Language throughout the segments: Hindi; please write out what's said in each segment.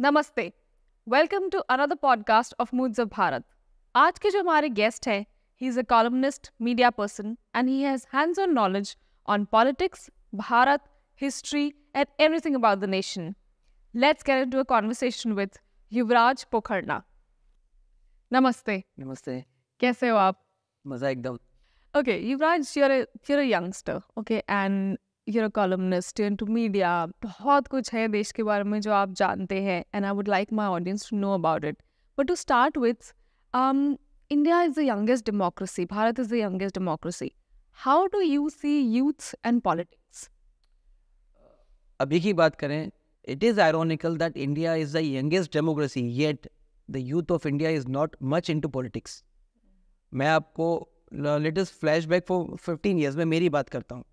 नमस्ते welcome to another podcast of moods of Bharat आज के जो हमारे गेस्ट हैं he is a columnist media person and he has hands on knowledge on politics Bharat history and everything about the nation let's get into a conversation with Yuvraj Pokharna नमस्ते नमस्ते कैसे हो आप मज़ा एकदम okay Yuvraj you're a, you're a youngster, you're columnist into media बहुत कुछ है देश के बारे में जो आप जानते हैं and I would like my audience to know about it but to start with India is the youngest democracy Bharat is the youngest democracy how do you see youth and politics अभी की बात करें it is ironical that India is the youngest democracy yet the youth of India is not much into politics मैं आपको latest flashback for fifteen years में मेरी बात करता हूँ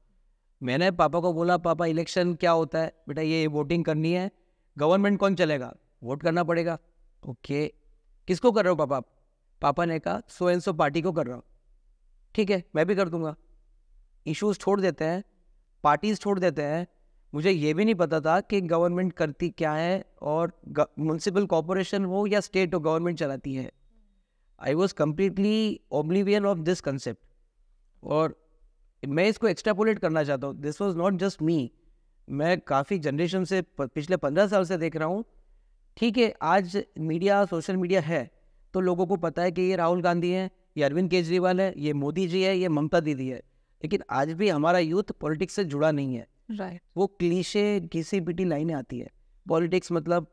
मैंने पापा को बोला पापा इलेक्शन क्या होता है बेटा ये वोटिंग करनी है गवर्नमेंट कौन चलेगा वोट करना पड़ेगा ओके किसको कर रहे हो पापा पापा ने कहा सो एंड सो पार्टी को कर रहा हूँ ठीक है मैं भी कर दूंगा इश्यूज छोड़ देते हैं पार्टीज छोड़ देते हैं मुझे ये भी नहीं पता था कि गवर्नमेंट करती क्या है और म्यूनसिपल कॉरपोरेशन हो या स्टेट हो गवर्नमेंट चलाती है I was completely oblivion of this concept और मैं इसको एक्स्ट्रापोलेट करना चाहता हूँ this was not just me मैं काफ़ी जनरेशन से पिछले पंद्रह साल से देख रहा हूँ ठीक है आज मीडिया सोशल मीडिया है तो लोगों को पता है कि ये राहुल गांधी है ये अरविंद केजरीवाल है ये मोदी जी है ये ममता दीदी है लेकिन आज भी हमारा यूथ पॉलिटिक्स से जुड़ा नहीं है right. वो क्लीशे किसी पिटी लाइनें आती है पॉलिटिक्स मतलब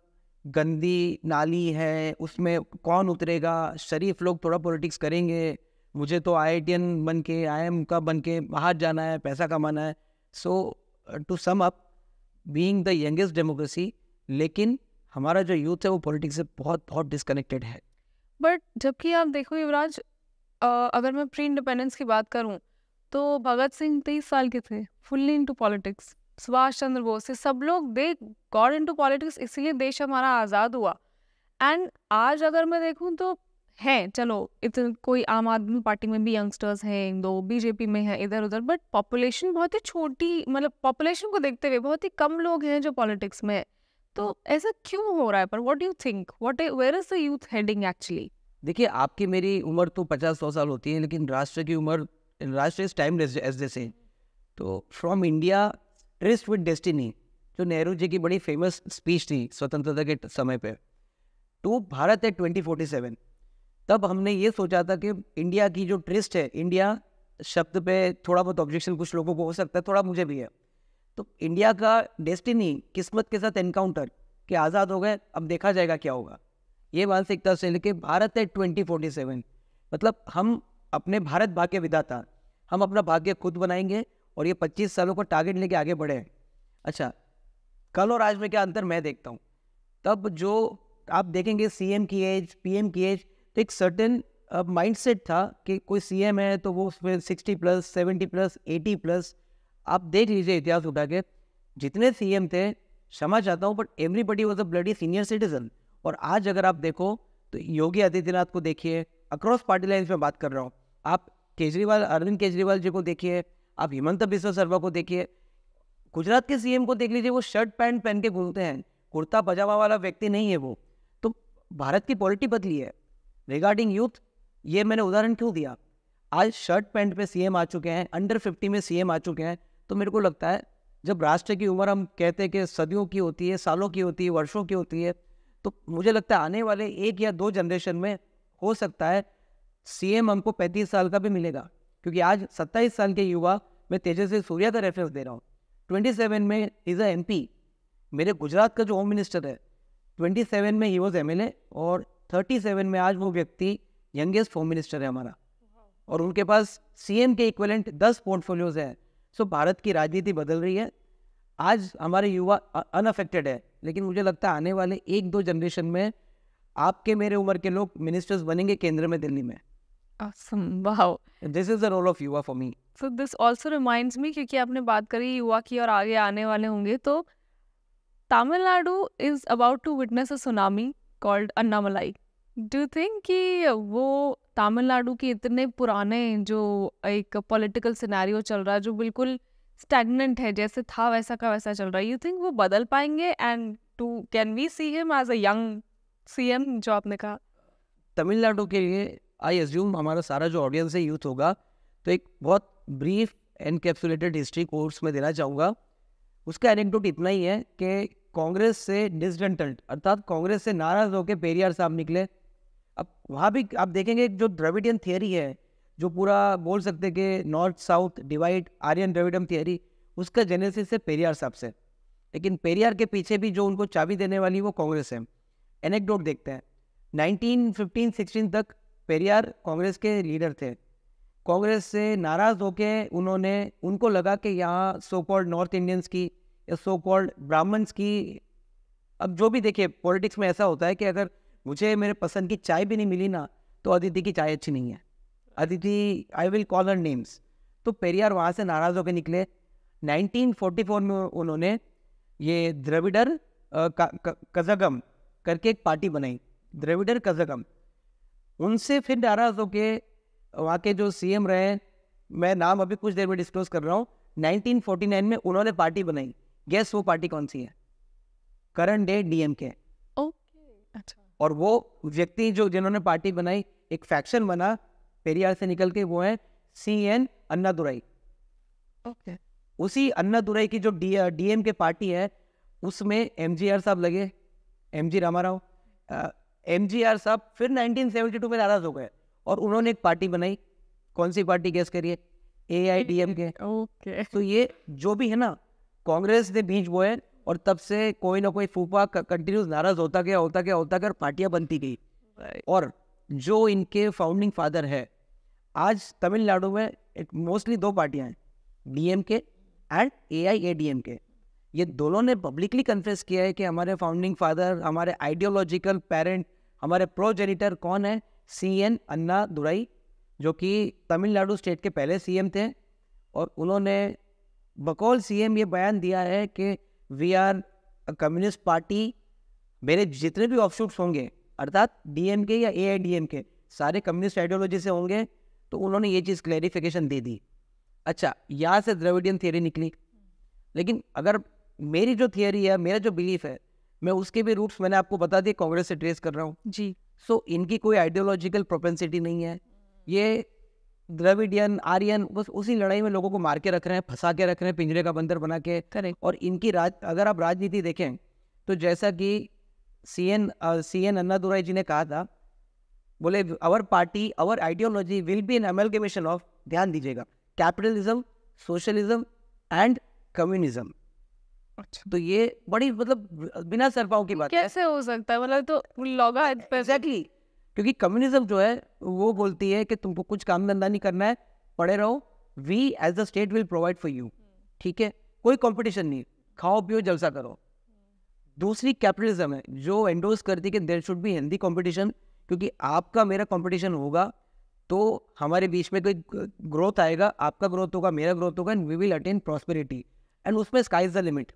गंदी नाली है उसमें कौन उतरेगा शरीफ लोग थोड़ा पॉलिटिक्स करेंगे मुझे तो आई आई बन के आई का बन के बाहर जाना है पैसा कमाना है so to sum up being the youngest democracy लेकिन हमारा जो यूथ है वो पॉलिटिक्स से बहुत बहुत डिसकनेक्टेड है बट जबकि आप देखो युवराज अगर मैं प्री इंडिपेंडेंस की बात करूँ तो भगत सिंह तेईस साल के थे fully to politics Subhash Chandra Bose ये सब लोग they got into politics इसलिए देश हमारा आज़ाद हुआ एंड आज अगर मैं देखूँ तो हैं चलो इतने कोई आम आदमी पार्टी में भी यंगस्टर्स हैं दो बीजेपी में है इधर उधर बट पॉपुलेशन बहुत ही छोटी मतलब पॉपुलेशन को देखते हुए बहुत ही कम लोग हैं जो पॉलिटिक्स में तो ऐसा क्यों हो रहा है पर what you think what where is the youth heading actually देखिए आपकी मेरी उम्र तो पचास सौ साल होती है लेकिन राष्ट्र की उम्र राष्ट्र इज टाइम एज दे तो from India tryst with destiny जो नेहरू जी की बड़ी फेमस स्पीच थी स्वतंत्रता के समय पर टू तो भारत है ट्वेंटी फोर्टी सेवन तब हमने ये सोचा था कि इंडिया की जो ट्रिस्ट है इंडिया शब्द पे थोड़ा बहुत ऑब्जेक्शन कुछ लोगों को हो सकता है थोड़ा मुझे भी है तो इंडिया का डेस्टिनी किस्मत के साथ एनकाउंटर कि आज़ाद हो गए अब देखा जाएगा क्या होगा ये मानसिकता से लेकिन भारत है ट्वेंटी फोर्टी सेवन मतलब हम अपने भारत भाग्य विदाता हम अपना भाग्य खुद बनाएंगे और ये पच्चीस सालों का टारगेट लेके आगे बढ़े अच्छा कल और आज में क्या अंतर मैं देखता हूँ तब जो आप देखेंगे सीएम की एज पीएम की एज एक सर्टेन माइंड सेट था कि कोई सी एम है तो वो उसमें sixty plus seventy plus eighty plus आप देख लीजिए इतिहास उठा के जितने सी एम थे क्षमा चाहता हूँ but everybody was a bloody senior citizen और आज अगर आप देखो तो योगी आदित्यनाथ को देखिए अक्रॉस पार्टी लाइन में बात कर रहा हूँ आप केजरीवाल अरविंद केजरीवाल जी को देखिए आप हिमंत बिस्व शर्मा को देखिए गुजरात के सीएम को देख लीजिए वो शर्ट पैंट पहन के घूमते हैं कुर्ता पजामा वाला व्यक्ति नहीं है वो तो भारत की पॉलिटी बदली है रिगार्डिंग यूथ ये मैंने उदाहरण क्यों दिया आज शर्ट पैंट पे सीएम आ चुके हैं अंडर फिफ्टी में सीएम आ चुके हैं तो मेरे को लगता है जब राष्ट्र की उम्र हम कहते हैं कि सदियों की होती है सालों की होती है वर्षों की होती है तो मुझे लगता है आने वाले एक या दो जनरेशन में हो सकता है सीएम हमको पैंतीस साल का भी मिलेगा क्योंकि आज सत्ताईस साल के युवा मैं तेजस्वी सूर्या का रेफरेंस दे रहा हूँ ट्वेंटी सेवन में इज़ अ एम मेरे गुजरात का जो होम मिनिस्टर है ट्वेंटी सेवन में ही वॉज एम और थर्टी सेवन में आज वो व्यक्ति यंगेस्ट होम मिनिस्टर है हमारा और उनके पास सीएम के इक्वलेंट दस पोर्टफोलियोज हैं सो भारत की राजनीति बदल रही है आज हमारे युवा अनअफेक्टेड है लेकिन मुझे लगता है आने वाले एक दो जनरेशन में आपके मेरे उम्र के लोग मिनिस्टर्स बनेंगे केंद्र में दिल्ली में this is the role of yuva for me so this also reminds me क्योंकि आपने बात करी युवा की और आगे आने वाले होंगे तो Tamil Nadu is about to witness a tsunami called Annamalai do think कि वो तमिलनाडु के इतने पुराने जो एक पॉलिटिकल सिनेरियो चल रहा है जो बिल्कुल स्टैगनेंट है जैसे था वैसा का वैसा चल रहा है यू थिंक वो बदल पाएंगे and too can we see him as a young CM जो आपने कहा तमिलनाडु के लिए आई एज्यूम हमारा सारा जो ऑडियंस है यूथ होगा तो एक बहुत ब्रीफ एनकैप्सुलेटेड हिस्ट्री कोर्स में देना चाहूँगा उसका एनेक्टोट इतना ही है कि कांग्रेस से डिसडेंटल्ड अर्थात कांग्रेस से नाराज होकर पेरियार साहब निकले अब वहाँ भी आप देखेंगे जो द्रविडियन थियरी है जो पूरा बोल सकते कि north south divide Aryan Dravidam theory उसका जेनेसिस है पेरियार साहब से लेकिन पेरियार के पीछे भी जो उनको चाबी देने वाली वो कांग्रेस है एनेक्डोट देखते हैं फिफ्टीन सिक्सटीन तक पेरियार कांग्रेस के लीडर थे कांग्रेस से नाराज़ होकर उन्होंने उनको लगा कि यहाँ सोपॉल्ड नॉर्थ इंडियंस की या सो कॉल्ड ब्राह्मण्स की अब जो भी देखिए पॉलिटिक्स में ऐसा होता है कि अगर मुझे मेरे पसंद की चाय भी नहीं मिली ना तो अदिति की चाय अच्छी नहीं है Aditi I will call her names तो पेरियार वहाँ से नाराज़ होकर निकले 1944 में उन्होंने ये द्रविडर कजगम करके एक पार्टी बनाई द्रविडर कजगम उनसे फिर नाराज़ होके वहाँ के जो सीएम रहे मैं नाम अभी कुछ देर में डिस्क्लोज कर रहा हूँ 1949 में उन्होंने पार्टी बनाई गैस वो पार्टी कौन सी है करंट डे डीएमके ओके और वो व्यक्ति जो जिन्होंने पार्टी बनाई एक फैक्शन बना पेरियार से निकल के वो है सी एन अन्ना दुराई okay. उसी दुराई की जो डी डीएम के पार्टी है उसमें एम जी आर साहब लगे M G Rama Rao M G R साहब फिर 1972 में नाराज हो गए और उन्होंने एक पार्टी बनाई कौन सी पार्टी गैस करिए A I D M K okay तो ये जो भी है ना कांग्रेस ने बीज बोए और तब से कोई ना कोई फूफा कंटिन्यूस नाराज होता गया होता गया होता गया पार्टियां बनती गई और जो इनके फाउंडिंग फादर है आज तमिलनाडु में मोस्टली दो पार्टियां हैं DMK and A I A D M K ये दोनों ने पब्लिकली कन्फेस किया है कि हमारे फाउंडिंग फादर हमारे आइडियोलॉजिकल पेरेंट हमारे प्रो जेनिटर कौन है सी एन अन्ना दुराई जो कि तमिलनाडु स्टेट के पहले सीएम थे और उन्होंने बकौल सीएम ये बयान दिया है कि वी आर कम्युनिस्ट पार्टी मेरे जितने भी ऑफशूट्स होंगे अर्थात डीएमके या ए आई डी एम के सारे कम्युनिस्ट आइडियोलॉजी से होंगे तो उन्होंने ये चीज़ क्लैरिफिकेशन दे दी अच्छा यहाँ से द्रविडियन थियरी निकली लेकिन अगर मेरी जो थियरी है मेरा जो बिलीफ है मैं उसके भी रूट्स मैंने आपको बता दिए कांग्रेस से ट्रेस कर रहा हूँ जी सो so, इनकी कोई आइडियोलॉजिकल प्रोपेंसिटी नहीं है ये द्रविडियन आर्यन बस उसी लड़ाई में लोगों को मार के रख रहे हैं फंसा के रख रहे हैं पिंजरे का बंदर बना के करेक्ट और इनकी राज अगर आप राजनीति देखें तो जैसा कि C N C N Annadurai ji ने कहा था बोले our party our ideology will be an amalgamation of ध्यान दीजिएगा कैपिटलिज्म सोशलिज्म एंड कम्युनिज्म अच्छा तो ये बड़ी मतलब बिना सरपाओं की बात कैसे है? हो सकता है मतलब तो लोग एग्जैक्टली क्योंकि कम्युनिज्म जो है वो बोलती है कि तुमको कुछ काम धंधा नहीं करना है पड़े रहो we as the state will provide for you ठीक है कोई कॉम्पिटिशन नहीं खाओ पियो जलसा करो दूसरी कैपिटलिज्म है जो एंडोज करती है कि there should be healthy competition क्योंकि आपका मेरा कॉम्पिटिशन होगा तो हमारे बीच में कोई ग्रोथ आएगा आपका ग्रोथ होगा मेरा ग्रोथ होगा and we will attain prosperity and उसमें स्काई इज द लिमिट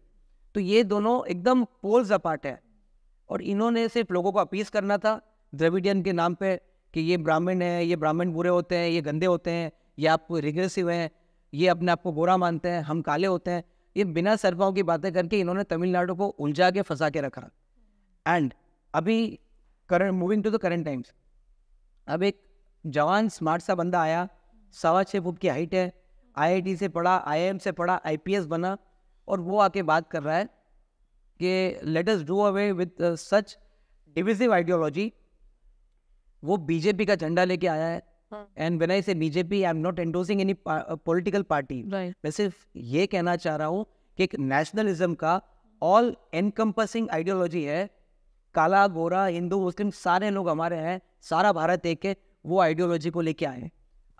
तो ये दोनों एकदम पोल्स अपार्ट है और इन्होंने सिर्फ लोगों को अपीस करना था द्रविडियन के नाम पे कि ये ब्राह्मण है ये ब्राह्मण बुरे होते हैं ये गंदे होते हैं ये आप रिग्रेसिव हैं ये अपने आप को गोरा मानते हैं हम काले होते हैं ये बिना सरपाओं की बातें करके इन्होंने तमिलनाडु को उलझा के फंसा के रखा एंड अभी current moving to the current times अब एक जवान स्मार्ट सा बंदा आया सवा छः फुट की हाइट है आईआईटी से पढ़ा आईआईएम से पढ़ा आईपीएस बना और वो आके बात कर रहा है कि let us do away with such divisive ideology वो बीजेपी का झंडा लेके आया है and when I say BJP I am not endorsing any political party मैं सिर्फ ये कहना चाह रहा हूँ कि एक नेशनलिज्म का ऑल एनकम्पसिंग आइडियोलॉजी है काला गोरा हिंदू मुस्लिम सारे लोग हमारे हैं सारा भारत एक है वो आइडियोलॉजी को लेके आए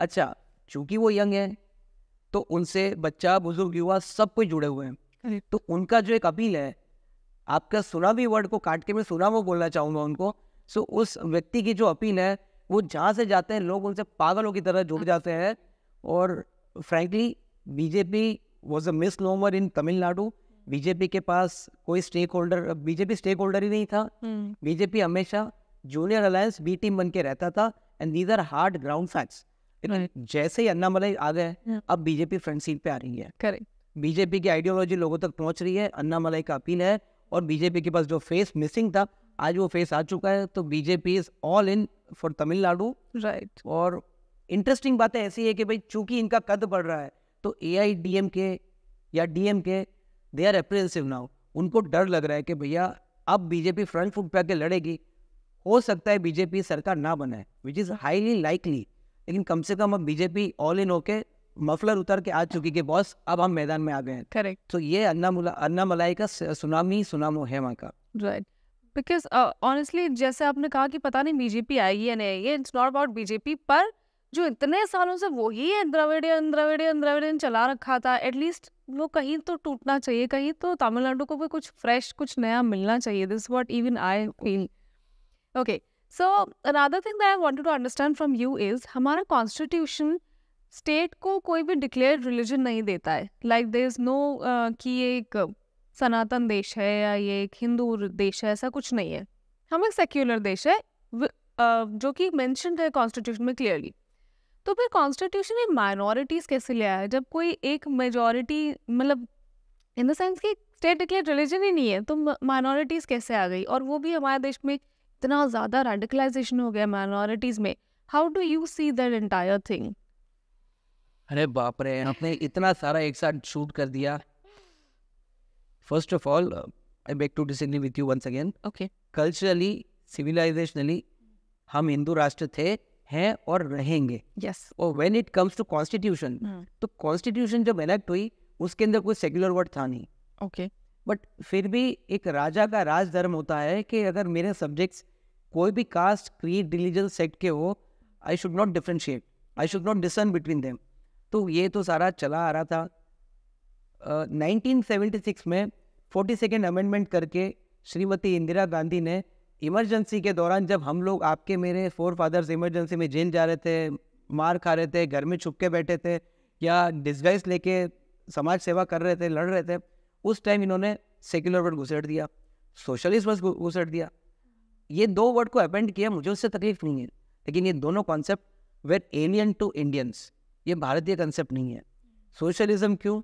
अच्छा चूंकि वो यंग है तो उनसे बच्चा बुजुर्ग युवा सब कोई जुड़े हुए हैं तो उनका जो एक अपील है आपका सुना भी वर्ड को काट के मैं सुना वो बोलना चाहूंगा उनको सो so, उस व्यक्ति की जो अपील है वो जहाँ से जाते हैं लोग उनसे पागलों की तरह जुड़ जाते हैं और frankly BJP was a misnomer in Tamil Nadu BJP के पास कोई stakeholder BJP stakeholder ही नहीं था बीजेपी हम्म। हमेशा जूनियर अलायंस बी टीम बन के रहता था and these are hard ground facts जैसे ही मलाई आ गए अब बीजेपी फ्रंट सीट पे आ रही है बीजेपी की आइडियोलॉजी लोगों तक पहुंच रही है अन्नामलाई का अपील है और बीजेपी के पास जो फेस मिसिंग था आज वो फेस आ चुका है तो BJP is all in for Tamil Nadu right और इंटरेस्टिंग बातें ऐसी है कि भाई चूंकि इनका कद बढ़ रहा है तो ए आई डी एम के या डी एम के दे आर एप्रेंसिव नाउ उनको डर लग रहा है कि भैया अब बीजेपी फ्रंट फुट पे आके लड़ेगी हो सकता है बीजेपी सरकार ना बनाए विच इज़ हाईली लाइकली लेकिन कम से कम अब बीजेपी ऑल इन होके मफलर उतर के आ चुकी कि बॉस अब हम मैदान में आ गए हैं करेक्ट तो ये अन्ना मुला अन्ना मलाई का सुनामी सुनामो है वहाँ का राइट बिकॉज ऑनेस्टली uh, जैसे आपने कहा कि पता नहीं बीजेपी आएगी या नहीं आएगी इट्स नॉट अबाउट बीजेपी पर जो इतने सालों से वही द्रविडियन द्रविडियन द्रविडियन चला रखा था एटलीस्ट वो कहीं तो टूटना चाहिए कहीं तो तमिलनाडु को भी कुछ फ्रेश कुछ नया मिलना चाहिए this what even I feel okay so another thing that I wanted to understand from you is हमारा कॉन्स्टिट्यूशन स्टेट को कोई भी डिक्लेयर रिलीजन नहीं देता है लाइक देर इज़ नो कि एक सनातन देश है या ये एक हिंदू देश है ऐसा कुछ नहीं है हम एक सेक्युलर देश है जो कि मैंशन है कॉन्स्टिट्यूशन में क्लियरली तो फिर कॉन्स्टिट्यूशन में माइनॉरिटीज़ कैसे लिया है जब कोई एक मेजॉरिटी मतलब इन द सेंस कि स्टेट डिक्लेयर रिलीजन ही नहीं है तो माइनॉरिटीज़ कैसे आ गई और वो भी हमारे देश में इतना ज़्यादा रेडिकलाइजेशन हो गया माइनॉरिटीज़ में how do you see that entire thing अरे बाप रे आपने इतना सारा एक साथ शूट कर दिया First of all, uh, I beg to disagree with you once again. Okay. Culturally, civilizationally, हम हिंदू राष्ट्र थे हैं और रहेंगे yes. और when it comes to constitution तो कॉन्स्टिट्यूशन जब एनेक्ट हुई उसके अंदर कोई सेक्युलर वर्ड था नहीं ओके okay. बट फिर भी एक राजा का राजधर्म होता है कि अगर मेरे सब्जेक्ट्स कोई भी कास्ट क्रीड रिलीजन सेक्ट के हो I should not differentiate I should not discern between them तो ये तो सारा चला आ रहा था नाइनटीन uh, में फोर्टी सेकेंड अमेंडमेंट करके श्रीमती इंदिरा गांधी ने इमरजेंसी के दौरान जब हम लोग आपके मेरे फोर फादर्स इमरजेंसी में जेल जा रहे थे मार खा रहे थे घर में छुप के बैठे थे या डिस्गाइज लेके समाज सेवा कर रहे थे लड़ रहे थे उस टाइम इन्होंने सेक्युलर वर्ड घुसेड़ दिया सोशलिस्ट वर्ड घुसेड़ दिया ये दो वर्ड को अपेंड किया मुझे उससे तकलीफ नहीं है लेकिन ये दोनों concept were alien to Indians ये भारतीय कंसेप्ट नहीं है सोशलिज्म क्यों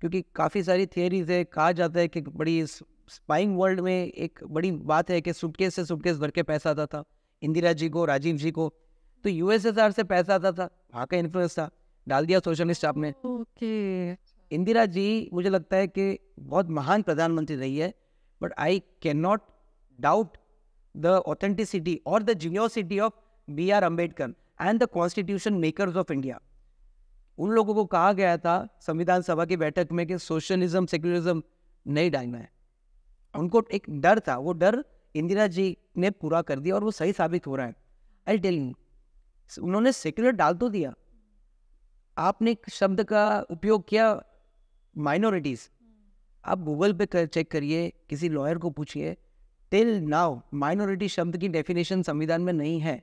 क्योंकि काफ़ी सारी थियोरीज है कहा जाता है कि बड़ी स्पाइंग वर्ल्ड में एक बड़ी बात है कि सुटकेस से सुटकेस भर के पैसा आता था इंदिरा जी को राजीव जी को तो यूएसएसआर से पैसा आता था वहाँ का इन्फ्लुएंस था डाल दिया सोशलिस्ट आपने ओके okay. इंदिरा जी मुझे लगता है कि बहुत महान प्रधानमंत्री रही है but I cannot doubt the द ऑथेंटिसिटी और the genuinity of B R Ambedkar and the constitution makers of India उन लोगों को कहा गया था संविधान सभा की बैठक में कि सोशलिज्म सेक्युलरिज्म नहीं डालना है उनको एक डर था वो डर इंदिरा जी ने पूरा कर दिया और वो सही साबित हो रहा है आई यू उन्होंने सेक्युलर डाल तो दिया आपने एक शब्द का उपयोग किया माइनॉरिटीज आप गूगल पे कर, चेक करिए किसी लॉयर को पूछिए टिल नाउ माइनॉरिटी शब्द की डेफिनेशन संविधान में नहीं है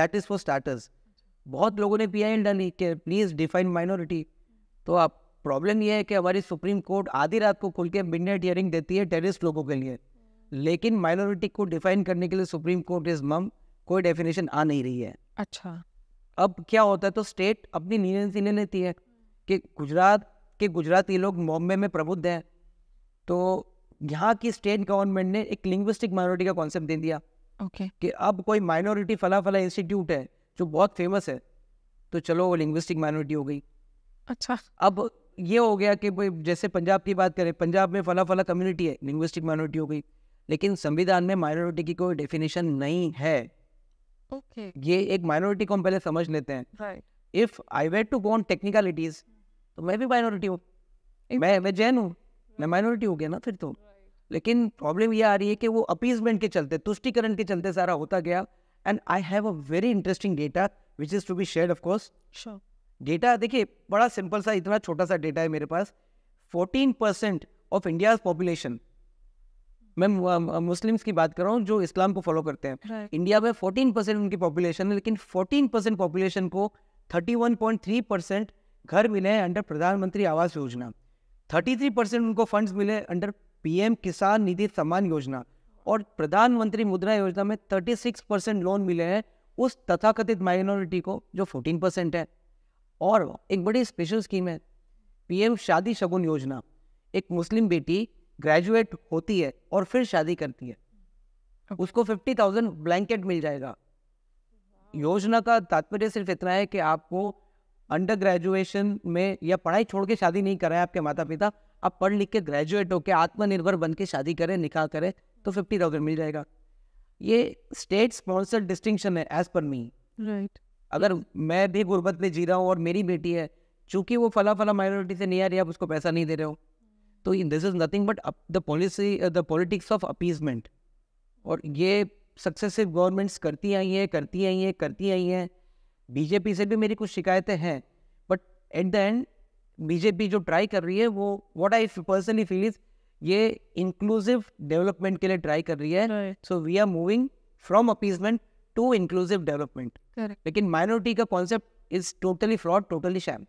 दैट इज फॉर स्टार्टर्स बहुत लोगों ने पी आई एल डाली कि प्लीज़ डिफाइन माइनॉरिटी तो आप प्रॉब्लम यह है कि हमारी सुप्रीम कोर्ट आधी रात को खुल के मिड नाइट हियरिंग देती है टेररिस्ट लोगों के लिए लेकिन माइनॉरिटी को डिफाइन करने के लिए सुप्रीम कोर्ट इज मम कोई डेफिनेशन आ नहीं रही है अच्छा अब क्या होता है तो स्टेट अपनी लीनियंसी ले लेती है कि गुजरात के गुजराती लोग बॉम्बे में प्रबुद्ध हैं तो यहाँ की स्टेट गवर्नमेंट ने एक लिंग्विस्टिक माइनॉरिटी का कॉन्सेप्ट दे दिया ओके okay. कि अब कोई माइनॉरिटी फला फला इंस्टीट्यूट है जो बहुत फेमस है तो चलो वो लिंग्विस्टिक माइनॉरिटी हो गई अच्छा अब ये हो गया कि जैसे पंजाब की बात करें पंजाब में फला फला कम्युनिटी है लिंग्विस्टिक माइनॉरिटी हो गई लेकिन संविधान में माइनॉरिटी की कोई डेफिनेशन नहीं है okay. ये एक माइनॉरिटी को हम पहले समझ लेते हैं if I wait to go on technicalities तो मैं भी माइनॉरिटी हूँ मैं मैं जैन हूँ मैं माइनॉरिटी हो गया ना फिर तो लेकिन प्रॉब्लम ये आ रही है कि वो अपीजमेंट के चलते तुष्टिकरण के चलते सारा होता गया and I have a very interesting data which is to be share of course data देखिए बड़ा सिंपल सा इतना छोटा सा डेटा है मेरे पास fourteen percent of India population मैं मुस्लिम्स की बात कर रहा हूँ जो इस्लाम को फॉलो करते हैं right. इंडिया में फोर्टीन परसेंट उनकी पॉपुलेशन है लेकिन फोर्टीन परसेंट पॉपुलेशन को thirty one point three percent घर मिले हैं अंडर प्रधानमंत्री आवास योजना थर्टी थ्री परसेंट उनको फंड्स मिले अंडर पीएम किसान निधि सम्मान योजना और प्रधानमंत्री मुद्रा योजना में 36 परसेंट लोन मिले हैं उस तथाकथित माइनॉरिटी को जो 14 परसेंट है और एक बड़ी स्पेशल स्कीम है पीएम शादी शगुन योजना एक मुस्लिम बेटी ग्रेजुएट होती है और फिर शादी करती है उसको 50,000 ब्लैंकेट मिल जाएगा योजना का तात्पर्य सिर्फ इतना है कि आपको अंडर ग्रेजुएशन में या पढ़ाई छोड़ के शादी नहीं कराए आपके माता पिता आप पढ़ लिख के ग्रेजुएट होकर आत्मनिर्भर बन के शादी करें निकाह करें तो फिफ्टी थाउजेंड मिल जाएगा ये स्टेट स्पॉन्सर्ड डिस्टिंक्शन है एज पर मी राइट अगर मैं भी गुर्बत में जी रहा हूँ और मेरी बेटी है चूंकि वो फला फला माइनॉरिटी से नहीं आ रही आप उसको पैसा नहीं दे रहे हो तो this is nothing but the policy the politics of appeasement और ये सक्सेसिव गवर्नमेंट्स करती आई हैं करती आई हैं करती आई हैं बीजेपी से भी मेरी कुछ शिकायतें हैं but at the end BJP जो ट्राई कर रही है वो what I personally feel is ये इंक्लूसिव डेवलपमेंट के लिए ट्राई कर रही है so we are moving from appeasement to inclusive development लेकिन माइनॉरिटी का concept is totally fraud totally sham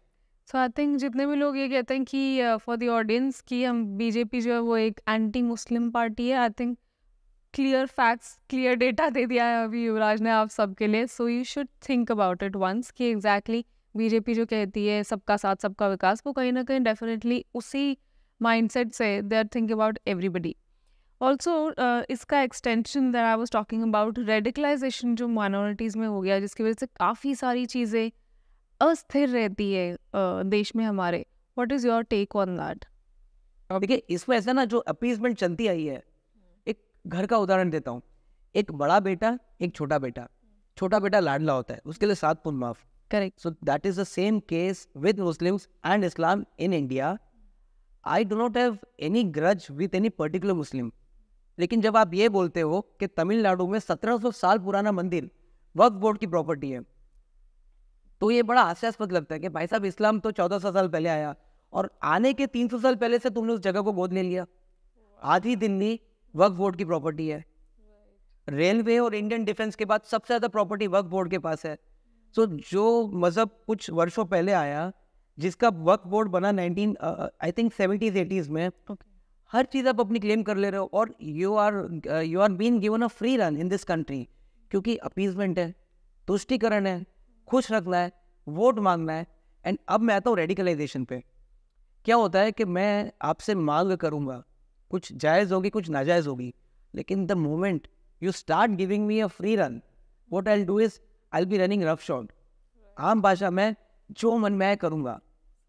so I think जितने भी लोग ये कहते हैं कि फॉर द ऑडियंस कि हम बीजेपी जो है वो एक एंटी मुस्लिम पार्टी है I think clear facts clear data दे दिया है अभी युवराज ने आप सबके लिए so you should think about it once कि एग्जैक्टली exactly बीजेपी जो कहती है सबका साथ सबका विकास वो कहीं ना कहीं डेफिनेटली उसी माइंडसेट से they are thinking about everybody also इसका extension there I was talking about radicalization जो माइनॉरिटीज़ में हो गया जिसकी वजह से काफ़ी सारी चीज़ें अस्थिर रहती है देश में हमारे what is your take on that देखिए इसमें ऐसा ना जो अपीजमेंट चलती आई है एक घर का उदाहरण देता हूँ एक बड़ा बेटा एक छोटा बेटा छोटा बेटा लाडला होता है उसके लिए सात पुन माफ correct so that is the same case with Muslims and Islam in India I do not have any grudge with any particular Muslim लेकिन जब आप ये बोलते हो कि तमिलनाडु में 1700 साल पुराना मंदिर वक्त बोर्ड की प्रॉपर्टी है तो ये बड़ा हास्यास्पद लगता है कि भाई साहब इस्लाम तो 1400 साल पहले आया और आने के 300 साल पहले से तुमने उस जगह को गोद ले लिया आधी दिल्ली वक्फ बोर्ड की प्रॉपर्टी है रेलवे और इंडियन डिफेंस के बाद सबसे ज़्यादा प्रॉपर्टी वक्फ बोर्ड के पास है सो so, जो मज़हब कुछ वर्षों पहले आया जिसका वर्क बोर्ड बना nineteen I think seventies eighties में हर चीज़ आप अपनी क्लेम कर ले रहे हो और you are you are been given a free run in this country क्योंकि अपीजमेंट है तुष्टिकरण है खुश रखना है वोट मांगना है एंड अब मैं आता हूँ रेडिकलाइजेशन पे क्या होता है कि मैं आपसे मांग करूँगा कुछ जायज़ होगी कुछ नाजायज़ होगी लेकिन the moment you start giving me a free run what I do is I be running roughshod आम भाषा में जो मन मैं करूँगा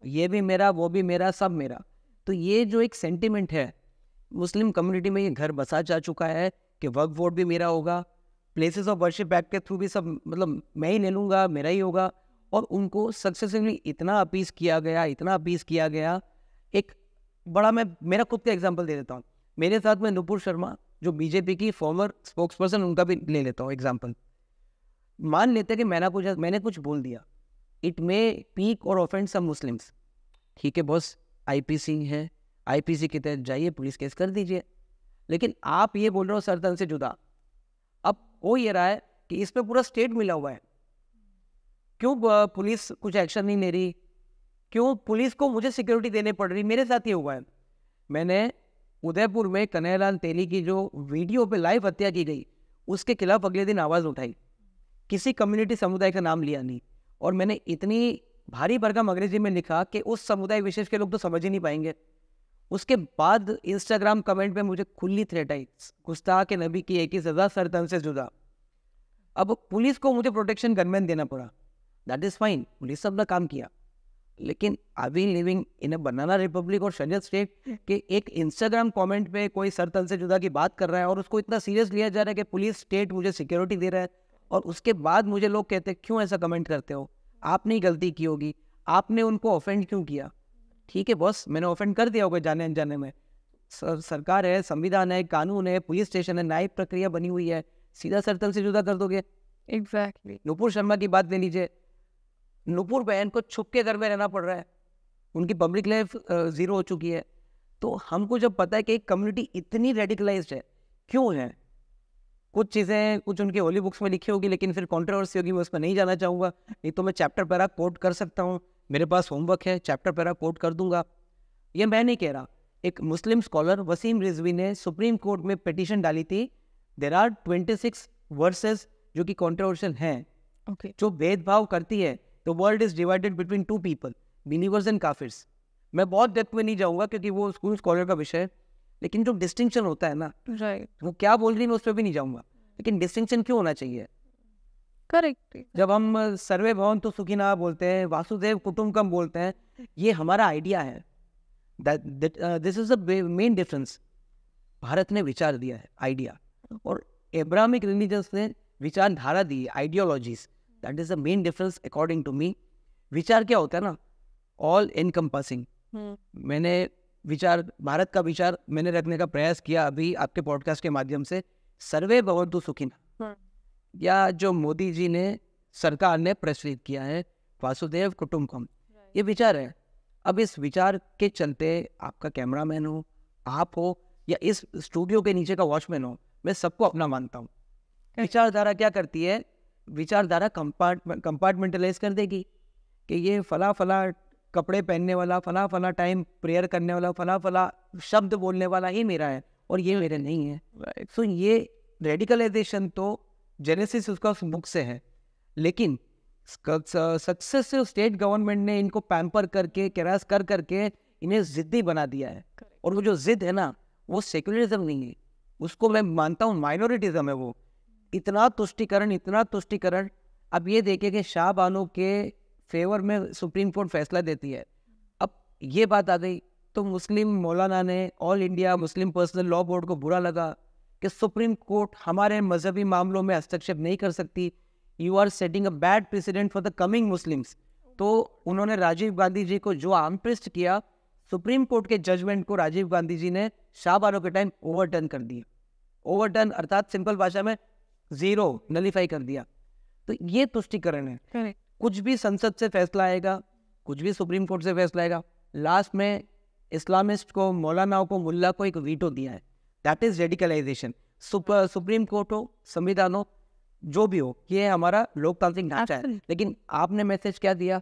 ये भी मेरा वो भी मेरा सब मेरा तो ये जो एक सेंटिमेंट है मुस्लिम कम्युनिटी में ये घर बसा जा चुका है कि वर्क वोट भी मेरा होगा प्लेसेस ऑफ वर्शिप एक्ट के थ्रू भी सब मतलब मैं ही ले लूँगा मेरा ही होगा और उनको सक्सेसिवली इतना अपीस किया गया इतना अपीस किया गया एक बड़ा मैं मेरा खुद का एग्जाम्पल दे देता हूँ मेरे साथ में नुपुर शर्मा जो बीजेपी की फॉर्मर स्पोक्स पर्सन उनका भी ले लेता हूँ एग्जाम्पल मान लेते कि मैंने कुछ मैंने कुछ बोल दिया इट मे पीक और ऑफेंड सम मुस्लिम्स ठीक है बॉस आईपीसी है आईपीसी के तहत जाइए पुलिस केस कर दीजिए लेकिन आप ये बोल रहे हो सरतन से जुदा अब हो ये रहा है कि इस पर पूरा स्टेट मिला हुआ है क्यों पुलिस कुछ एक्शन नहीं ले रही क्यों पुलिस को मुझे सिक्योरिटी देने पड़ रही मेरे साथ ये हुआ है मैंने उदयपुर में कन्हैयालाल तेली की जो वीडियो पे लाइव हत्या की गई उसके खिलाफ अगले दिन आवाज़ उठाई किसी कम्युनिटी समुदाय का नाम लिया नहीं और मैंने इतनी भारी भरकम अंग्रेजी में लिखा कि उस समुदाय विशेष के लोग तो समझ ही नहीं पाएंगे उसके बाद इंस्टाग्राम कमेंट में मुझे खुली थ्रेट आई गुस्ताह के नबी की एक ही सज़ा सरतन से जुदा अब पुलिस को मुझे प्रोटेक्शन गनमैन देना पड़ा दैट इज़ फाइन पुलिस सब ने काम किया लेकिन अभी लिविंग इन बनाना रिपब्लिक और शरीय स्टेट के एक इंस्टाग्राम कमेंट पे कोई सरतन से जुदा की बात कर रहा है और उसको इतना सीरियस लिया जा रहा है कि पुलिस स्टेट मुझे सिक्योरिटी दे रहा है और उसके बाद मुझे लोग कहते क्यों ऐसा कमेंट करते हो आपने ही गलती की होगी आपने उनको ऑफेंड क्यों किया ठीक है बॉस मैंने ऑफेंड कर दिया होगा जाने अनजाने में सरकार है संविधान है कानून है पुलिस स्टेशन है न्यायिक प्रक्रिया बनी हुई है सीधा सरतल से जुदा कर दोगे एग्जैक्टली exactly. नुपुर शर्मा की बात ले लीजिए नुपुर बहन को छुप के घर में रहना पड़ रहा है उनकी पब्लिक लाइफ ज़ीरो हो चुकी है तो हमको जब पता है कि कम्युनिटी इतनी रेडिकलाइज है क्यों है कुछ चीज़ें कुछ उनके होली बुक्स में लिखी होगी लेकिन फिर कॉन्ट्रोवर्सी होगी मैं पर नहीं जाना चाहूँगा नहीं तो मैं चैप्टर पैरा कोट कर सकता हूँ मेरे पास होमवर्क है चैप्टर पैरा कोट कर दूंगा ये मैं नहीं कह रहा एक मुस्लिम स्कॉलर वसीम रिजवी ने सुप्रीम कोर्ट में पटिशन डाली थी there are twenty six verses जो कि कॉन्ट्रोवर्शियल हैं okay. जो भेदभाव करती है the world is divided between two people believers and काफिर्स मैं बहुत डेप्थ में नहीं जाऊँगा क्योंकि वो स्कूल स्कॉलर का विषय है लेकिन जो डिस्टिंक्शन होता है ना राइट वो क्या बोल रही है मैं उस पर भी नहीं जाऊंगा लेकिन डिस्टिंक्शन क्यों होना चाहिए करेक्ट जब हम सर्वे भवन तो सुखी ना बोलते हैं वासुदेव कुटुम्बकम बोलते हैं ये हमारा आइडिया है this is the main difference Bharat ने विचार दिया है आइडिया और एब्रामिक रिलीजन्स ने विचारधारा दी ideologies that is the main difference according to me विचार क्या होता है ना ऑल इनकम्पसिंग हम्म। मैंने विचार भारत का विचार मैंने रखने का प्रयास किया अभी आपके पॉडकास्ट के माध्यम से सर्वे भवंतु सुखिन हाँ। या जो मोदी जी ने सरकार ने प्रचलित किया है वासुदेव कुटुम्बकम ये विचार है अब इस विचार के चलते आपका कैमरामैन हो आप हो या इस स्टूडियो के नीचे का वॉचमैन हो मैं सबको अपना मानता हूँ विचारधारा क्या करती है विचारधारा कंपार्टमेंटलाइज कर देगी कि ये फला फला कपड़े पहनने वाला फला फला टाइम प्रेयर करने वाला फला फला शब्द बोलने वाला ही मेरा है और ये मेरे नहीं है सो ये रेडिकलाइजेशन तो जेनेसिस उसका बुक से है लेकिन सक्सेसिव स्टेट गवर्नमेंट ने इनको पैम्पर करके कैरास कर करके इन्हें ज़िद्दी बना दिया है और वो जो ज़िद है ना वो सेकुलरिज्म नहीं है उसको मैं मानता हूँ माइनॉरिटिज्म है वो इतना तुष्टिकरण इतना तुष्टिकरण अब ये देखे कि शाह बानो के फेवर में सुप्रीम कोर्ट फैसला देती है अब ये बात आ गई तो मुस्लिम मौलाना ने All India Muslim Personal Law Board को बुरा लगा कि सुप्रीम कोर्ट हमारे मजहबी मामलों में हस्तक्षेप नहीं कर सकती you are setting a bad president for the coming Muslims तो उन्होंने राजीव गांधी जी को जो आमपृष्ट किया सुप्रीम कोर्ट के जजमेंट को राजीव गांधी जी ने शाहबानो के टाइम ओवरटर्न कर दिया ओवरटर्न अर्थात सिंपल भाषा में जीरो नलीफाई कर दिया तो ये तुष्टिकरण है कुछ भी संसद से फैसला आएगा कुछ भी सुप्रीम कोर्ट से फैसला आएगा लास्ट में इस्लामिस्ट को मौलानाओं को मुल्ला को एक वीटो दिया है that is radicalization Supreme Court हो संविधान हो जो भी हो ये हमारा लोकतांत्रिक ढांचा है लेकिन आपने मैसेज क्या दिया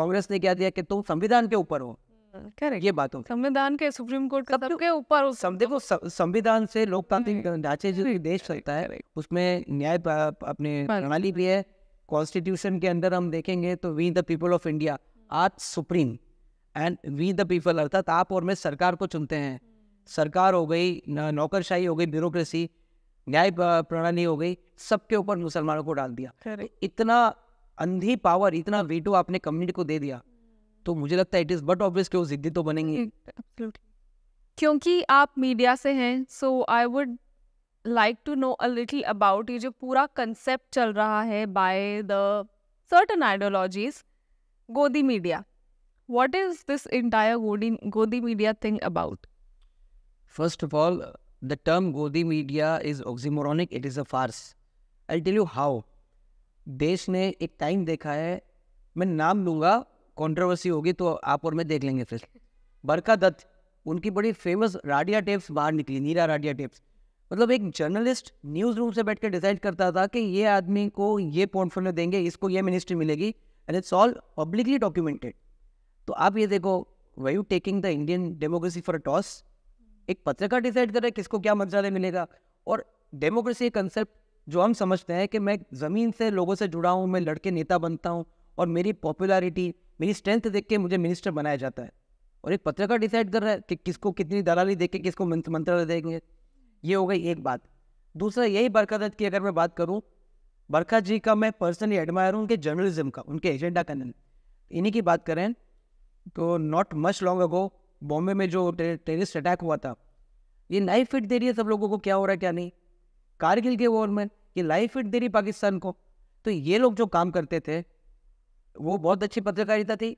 कांग्रेस ने क्या दिया कि तुम संविधान के ऊपर हो करेक्ट हाँ, ये बात हो संविधान के सुप्रीम कोर्ट का सबके ऊपर देखो संविधान से लोकतांत्रिक ढांचे जो देश चलता है उसमें न्याय अपने प्रणाली भी है कॉन्स्टिट्यूशन के अंदर हम देखेंगे तो we the people of India are supreme and we the people अर्थात आप और मैं सरकार को चुनते हैं सरकार हो गई नौकरशाही हो गई ब्यूरोक्रेसी न्याय प्रणाली हो गई सबके ऊपर मुसलमानों को डाल दिया तो इतना अंधी पावर इतना वीटो आपने कम्युनिटी को दे दिया तो मुझे लगता है इट इज़ बट ऑब्वियस कि वो जिद्दी तो बनेंगे क्योंकि आप मीडिया से हैं so I would like to know a little about ये जो पूरा कंसेप्ट चल रहा है by the certain ideologies Godi media what is this entire Godi, Godi media thing about first of all the term Godi media is oxymoronic, it is a farce I tell you how देश ने एक टाइम देखा है मैं नाम लूंगा कॉन्ट्रोवर्सी होगी तो आप और मैं देख लेंगे फिर बरका दत्त उनकी बड़ी फेमस राडिया टेप्स बाहर निकली नीरा राडिया टेप्स मतलब एक जर्नलिस्ट न्यूज़ रूम से बैठ कर डिसाइड करता था कि ये आदमी को ये पोर्टफोलियो देंगे इसको ये मिनिस्ट्री मिलेगी and it's all publicly documented तो आप ये देखो way you taking the Indian democracy for a toss एक पत्रकार डिसाइड करे किसको क्या मंत्रालय मिलेगा और डेमोक्रेसी एक कंसेप्ट जो हम समझते हैं कि मैं ज़मीन से लोगों से जुड़ा हूँ मैं लड़के नेता बनता हूँ और मेरी पॉपुलैरिटी मेरी स्ट्रेंथ देख के मुझे मिनिस्टर बनाया जाता है और एक पत्रकार डिसाइड कर रहा है कि किसको कितनी दलाली देख के किसको मंत्रालय देंगे ये हो गई एक बात दूसरा यही बरकत की अगर मैं बात करूँ बरकत जी का मैं पर्सनली एडमायर हूँ उनके जर्नलिज्म का उनके एजेंडा का इन्हीं की बात करें तो not much long ago Bombay में जो टेरिस्ट अटैक हुआ था ये लाइफ फिट दे रही है सब लोगों को क्या हो रहा है क्या नहीं कारगिल के वॉर में ये लाइफ फिट दे रही पाकिस्तान को तो ये लोग जो काम करते थे वो बहुत अच्छी पत्रकारिता थी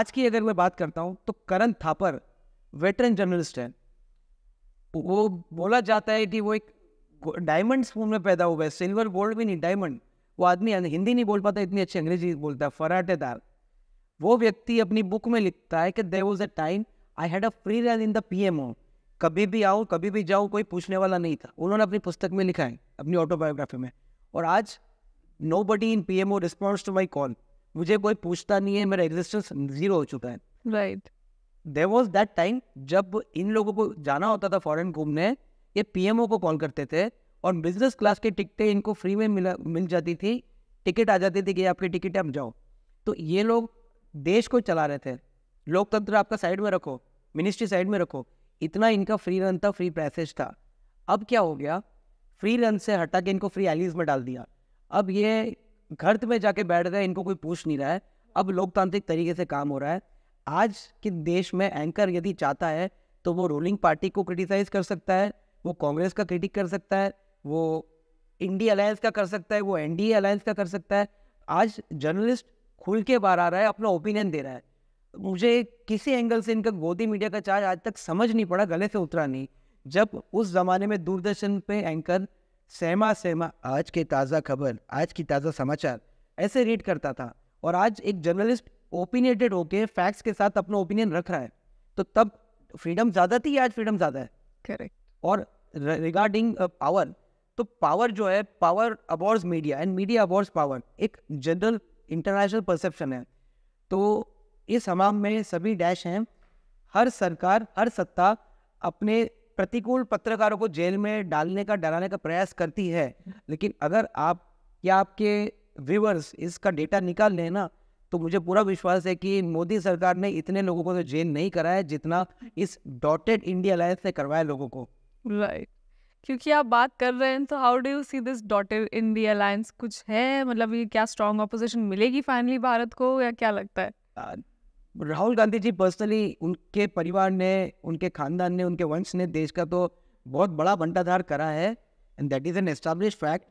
आज की अगर मैं बात करता हूँ तो करण थापर वेटरन जर्नलिस्ट हैं वो बोला जाता है कि वो एक डायमंड स्पून में पैदा हुआ है सिल्वर गोल्ड भी नहीं डायमंड वो आदमी हिंदी नहीं बोल पाता इतनी अच्छी अंग्रेजी बोलता है फराटेदार वो व्यक्ति अपनी बुक में लिखता है कि there was a time I had a free run in the P M O कभी भी आओ कभी भी जाओ कोई पूछने वाला नहीं था उन्होंने अपनी पुस्तक में लिखा है अपनी ऑटोबायोग्राफी में और आज nobody in P M O response to my call मुझे कोई पूछता नहीं है मेरा एग्जिस्टेंस जीरो हो चुका है right right. There was that time जब इन लोगों को जाना होता था फॉरन घूमने ये ओ को कॉल करते थे और बिजनेस क्लास की टिकटें इनको फ्री में मिला मिल जाती थी टिकट आ जाती थी कि आपकी टिकट है आप जाओ तो ये लोग देश को चला रहे थे लोकतंत्र आपका साइड में रखो मिनिस्ट्री साइड में रखो इतना इनका फ्री रन था फ्री पैसेज था अब क्या हो गया फ्री रन से हटा के इनको फ्री एलिज में डाल दिया अब ये घर में जाके बैठ गए इनको कोई पूछ नहीं रहा है अब लोकतांत्रिक तरीके से काम हो रहा है आज के देश में एंकर यदि चाहता है तो वो रूलिंग पार्टी को क्रिटिसाइज कर सकता है वो कांग्रेस का क्रिटिक कर सकता है वो इंडी अलायंस का कर सकता है वो एनडीए अलायंस का कर सकता है आज जर्नलिस्ट खुल के बाहर आ रहा है अपना ओपिनियन दे रहा है मुझे किसी एंगल से इनका गोदी मीडिया का चार्ज आज तक समझ नहीं पड़ा गले से उतरा नहीं जब उस ज़माने में दूरदर्शन पे एंकर सहमा सहमा आज के ताज़ा खबर आज की ताज़ा समाचार ऐसे रीड करता था और आज एक जर्नलिस्ट ओपिनियटेड होके फैक्ट्स के साथ अपना ओपिनियन रख रहा है तो तब फ्रीडम ज्यादा थी आज फ्रीडम ज्यादा है करेक्ट और रिगार्डिंग पावर uh, तो पावर जो है power abhors media and media abhors power एक जनरल इंटरनेशनल परसेप्शन है तो इस हमाम में सभी डैश हैं हर सरकार हर सत्ता अपने प्रतिकूल पत्रकारों को जेल में डालने का डराने का प्रयास करती है लेकिन अगर आप या आपके व्यूवर्स इसका डेटा निकाल लें ना तो मुझे पूरा विश्वास है कि मोदी सरकार ने इतने लोगों को तो जेल नहीं कराया जितना इस डॉटेड इंडिया अलायंस ने करवाया लोगों को राइट right. क्योंकि आप बात कर रहे हैं तो how do you see this dotted India alliance कुछ है मतलब ये क्या स्ट्रॉन्ग अपोजिशन मिलेगी फाइनली भारत को या क्या लगता है राहुल गांधी जी पर्सनली उनके परिवार ने उनके खानदान ने उनके वंश ने देश का तो बहुत बड़ा भंडाधार करा है and that is an establish fact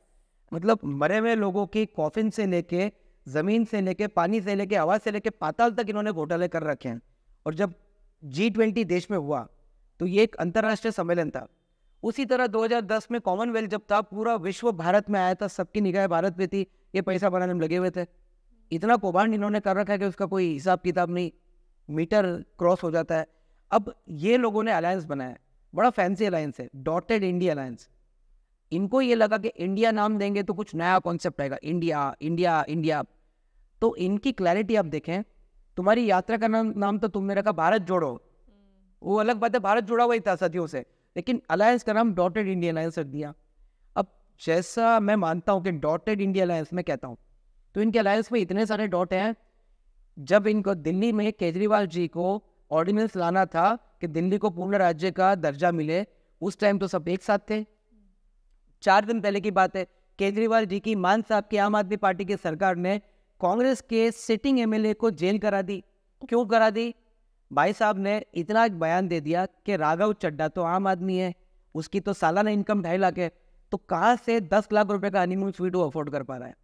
मतलब मरे हुए लोगों की कॉफिन से लेके ज़मीन से लेके पानी से लेके हवा से लेके पाताल तक इन्होंने घोटाले कर रखे हैं और जब जी ट्वेंटी देश में हुआ तो ये एक अंतर्राष्ट्रीय सम्मेलन था उसी तरह 2010 में कॉमनवेल्थ जब था पूरा विश्व भारत में आया था सबकी निगाह भारत पे थी ये पैसा बनाने में लगे हुए थे इतना कौभांड इन्होंने कर रखा है कि उसका कोई हिसाब किताब नहीं मीटर क्रॉस हो जाता है अब ये लोगों ने अलायंस बनाया बड़ा फैंसी अलायंस है डॉटेड इंडिया अलायंस इनको ये लगा कि इंडिया नाम देंगे तो कुछ नया कॉन्सेप्ट आएगा इंडिया इंडिया इंडिया तो इनकी क्लैरिटी आप देखें तुम्हारी यात्रा का नाम नाम तो तुमने रखा भारत जोड़ो वो अलग बात है भारत जुड़ा हुआ ही था सदियों से लेकिन अलायंस का नाम डॉटेड इंडिया अलायंस रख दिया अब जैसा मैं मानता हूँ कि डॉटेड इंडिया अलायंस में कहता हूँ तो इनके अलायंस में इतने सारे डॉट हैं जब इनको दिल्ली में केजरीवाल जी को ऑर्डिनेंस लाना था कि दिल्ली को पूर्ण राज्य का दर्जा मिले उस टाइम तो सब एक साथ थे चार दिन पहले की बात है केजरीवाल जी की मान साहब की आम आदमी पार्टी की सरकार ने कांग्रेस के सिटिंग एमएलए को जेल करा दी क्यों करा दी भाई साहब ने इतना बयान दे दिया कि राघव चड्डा तो आम आदमी है उसकी तो सालाना इनकम ढाई लाख है तो कहाँ से दस लाख रुपए का हनीमून स्वीट वो अफोर्ड कर पा रहा है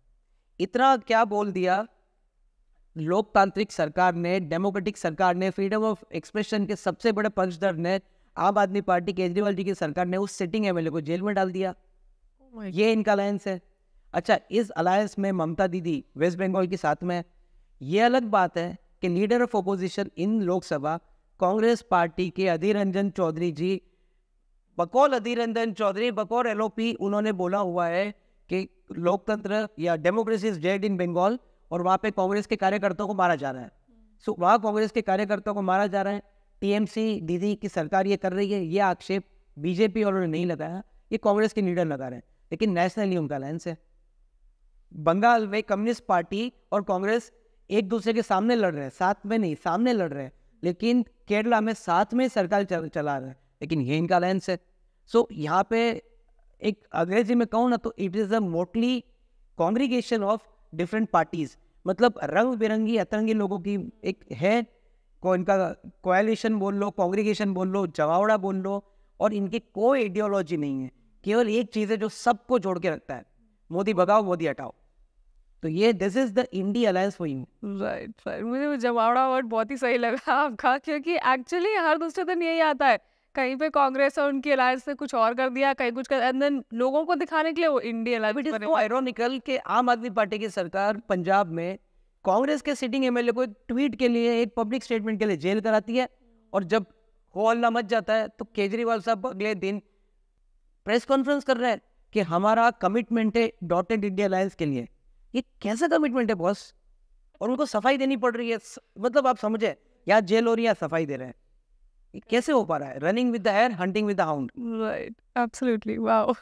इतना क्या बोल दिया लोकतांत्रिक सरकार ने डेमोक्रेटिक सरकार ने फ्रीडम ऑफ एक्सप्रेशन के सबसे बड़े पक्षधर ने आम आदमी पार्टी केजरीवाल जी की सरकार ने उस सिटिंग एमएलए को जेल में डाल दिया oh ये इनका लाइन्स है अच्छा इस अलायंस में ममता दीदी वेस्ट बंगाल के साथ में ये अलग बात है कि leader of opposition in Lok Sabha Congress party के अधीर रंजन चौधरी जी बकौल अधीर रंजन चौधरी बकौल एल उन्होंने बोला हुआ है कि लोकतंत्र या democracy is dead in Bengal और वहाँ पे कांग्रेस के कार्यकर्ताओं को मारा जा रहा है सो so, वहाँ कांग्रेस के कार्यकर्ताओं को मारा जा रहा है टीएमसी दीदी की सरकार ये कर रही है ये आक्षेप बीजेपी और उन्होंने नहीं लगाया ये कांग्रेस के लीडर लगा रहे हैं लेकिन नेशनल ही उनका अलायंस है बंगाल में कम्युनिस्ट पार्टी और कांग्रेस एक दूसरे के सामने लड़ रहे हैं साथ में नहीं सामने लड़ रहे हैं लेकिन केरला में साथ में सरकार चल, चला रहे हैं लेकिन ये इनका अलायंस है सो so, यहाँ पे एक अंग्रेजी में कहूँ ना तो it is a motley congregation of different parties मतलब रंग बिरंगी अतरंगी लोगों की एक है को इनका कोएलिशन बोल लो कॉन्ग्रीगेशन बोल लो जवावड़ा बोल लो और इनकी कोई आइडियोलॉजी नहीं है केवल एक चीज़ है जो सबको जोड़ के रखता है मोदी भगाओ मोदी हटाओ तो ये this is the INDI alliance for you right right मुझे जमावड़ा वर्ड बहुत ही सही लगा आपका क्योंकि एक्चुअली हर दूसरे दिन यही आता है कहीं पे कांग्रेस और उनकी अलायंस ने कुछ और कर दिया कहीं कुछ कर एंड लोगों को दिखाने के लिए वो इंडी अलायंस तो आयरोनिकल के आम आदमी पार्टी की सरकार पंजाब में कांग्रेस के सिटिंग एमएलए को एक ट्वीट के लिए एक पब्लिक स्टेटमेंट के लिए जेल कराती है और जब अल्ला मच जाता है तो केजरीवाल साहब अगले दिन प्रेस कॉन्फ्रेंस कर रहे हैं कि हमारा कमिटमेंट है डॉटेड इंडिया अलायंस के लिए ये कैसा कमिटमेंट है बॉस और उनको सफाई देनी पड़ रही है स, मतलब आप समझे या जेल हो रही है सफाई दे रहे हैं ये कैसे हो पा रहा है running with the hare hunting with the hound right absolutely wow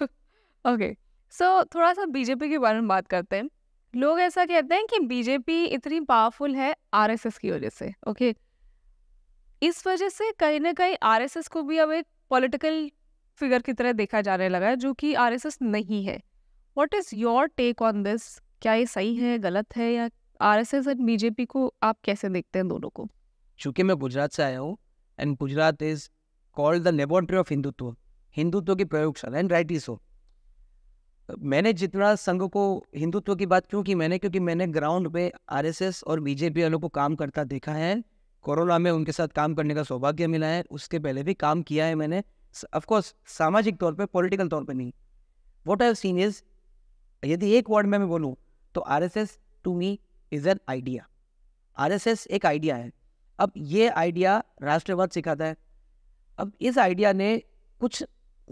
okay so थोड़ा सा बीजेपी के बारे में बात करते हैं लोग ऐसा कहते हैं कि बीजेपी इतनी पावरफुल है आरएसएस की वजह से ओके okay? इस वजह से कहीं ना कहीं आरएसएस को भी अब एक पॉलिटिकल फिगर की तरह देखा जाने लगा है जो कि आरएसएस नहीं है what is your take on this क्या ये सही है गलत है या R S S and BJP को आप कैसे देखते हैं दोनों को चूँकि मैं गुजरात से आया हूँ and Gujarat is called the laboratory of Hindutva Hindutva की प्रयोगशाला एंड राइट इज हो मैंने जितना संघ को हिंदुत्व की बात क्यों की मैंने क्योंकि मैंने ग्राउंड पे आरएसएस और बीजेपी वालों को काम करता देखा है कोरोना में उनके साथ काम करने का सौभाग्य मिला है उसके पहले भी काम किया है मैंने ऑफकोर्स सामाजिक तौर पर पॉलिटिकल तौर पर नहीं वॉट आई सीन इज यदि एक वर्ड में मैं बोलूँ तो R S S to me is an idea R S S एक आइडिया है अब ये आइडिया राष्ट्रवाद सिखाता है अब इस आइडिया ने कुछ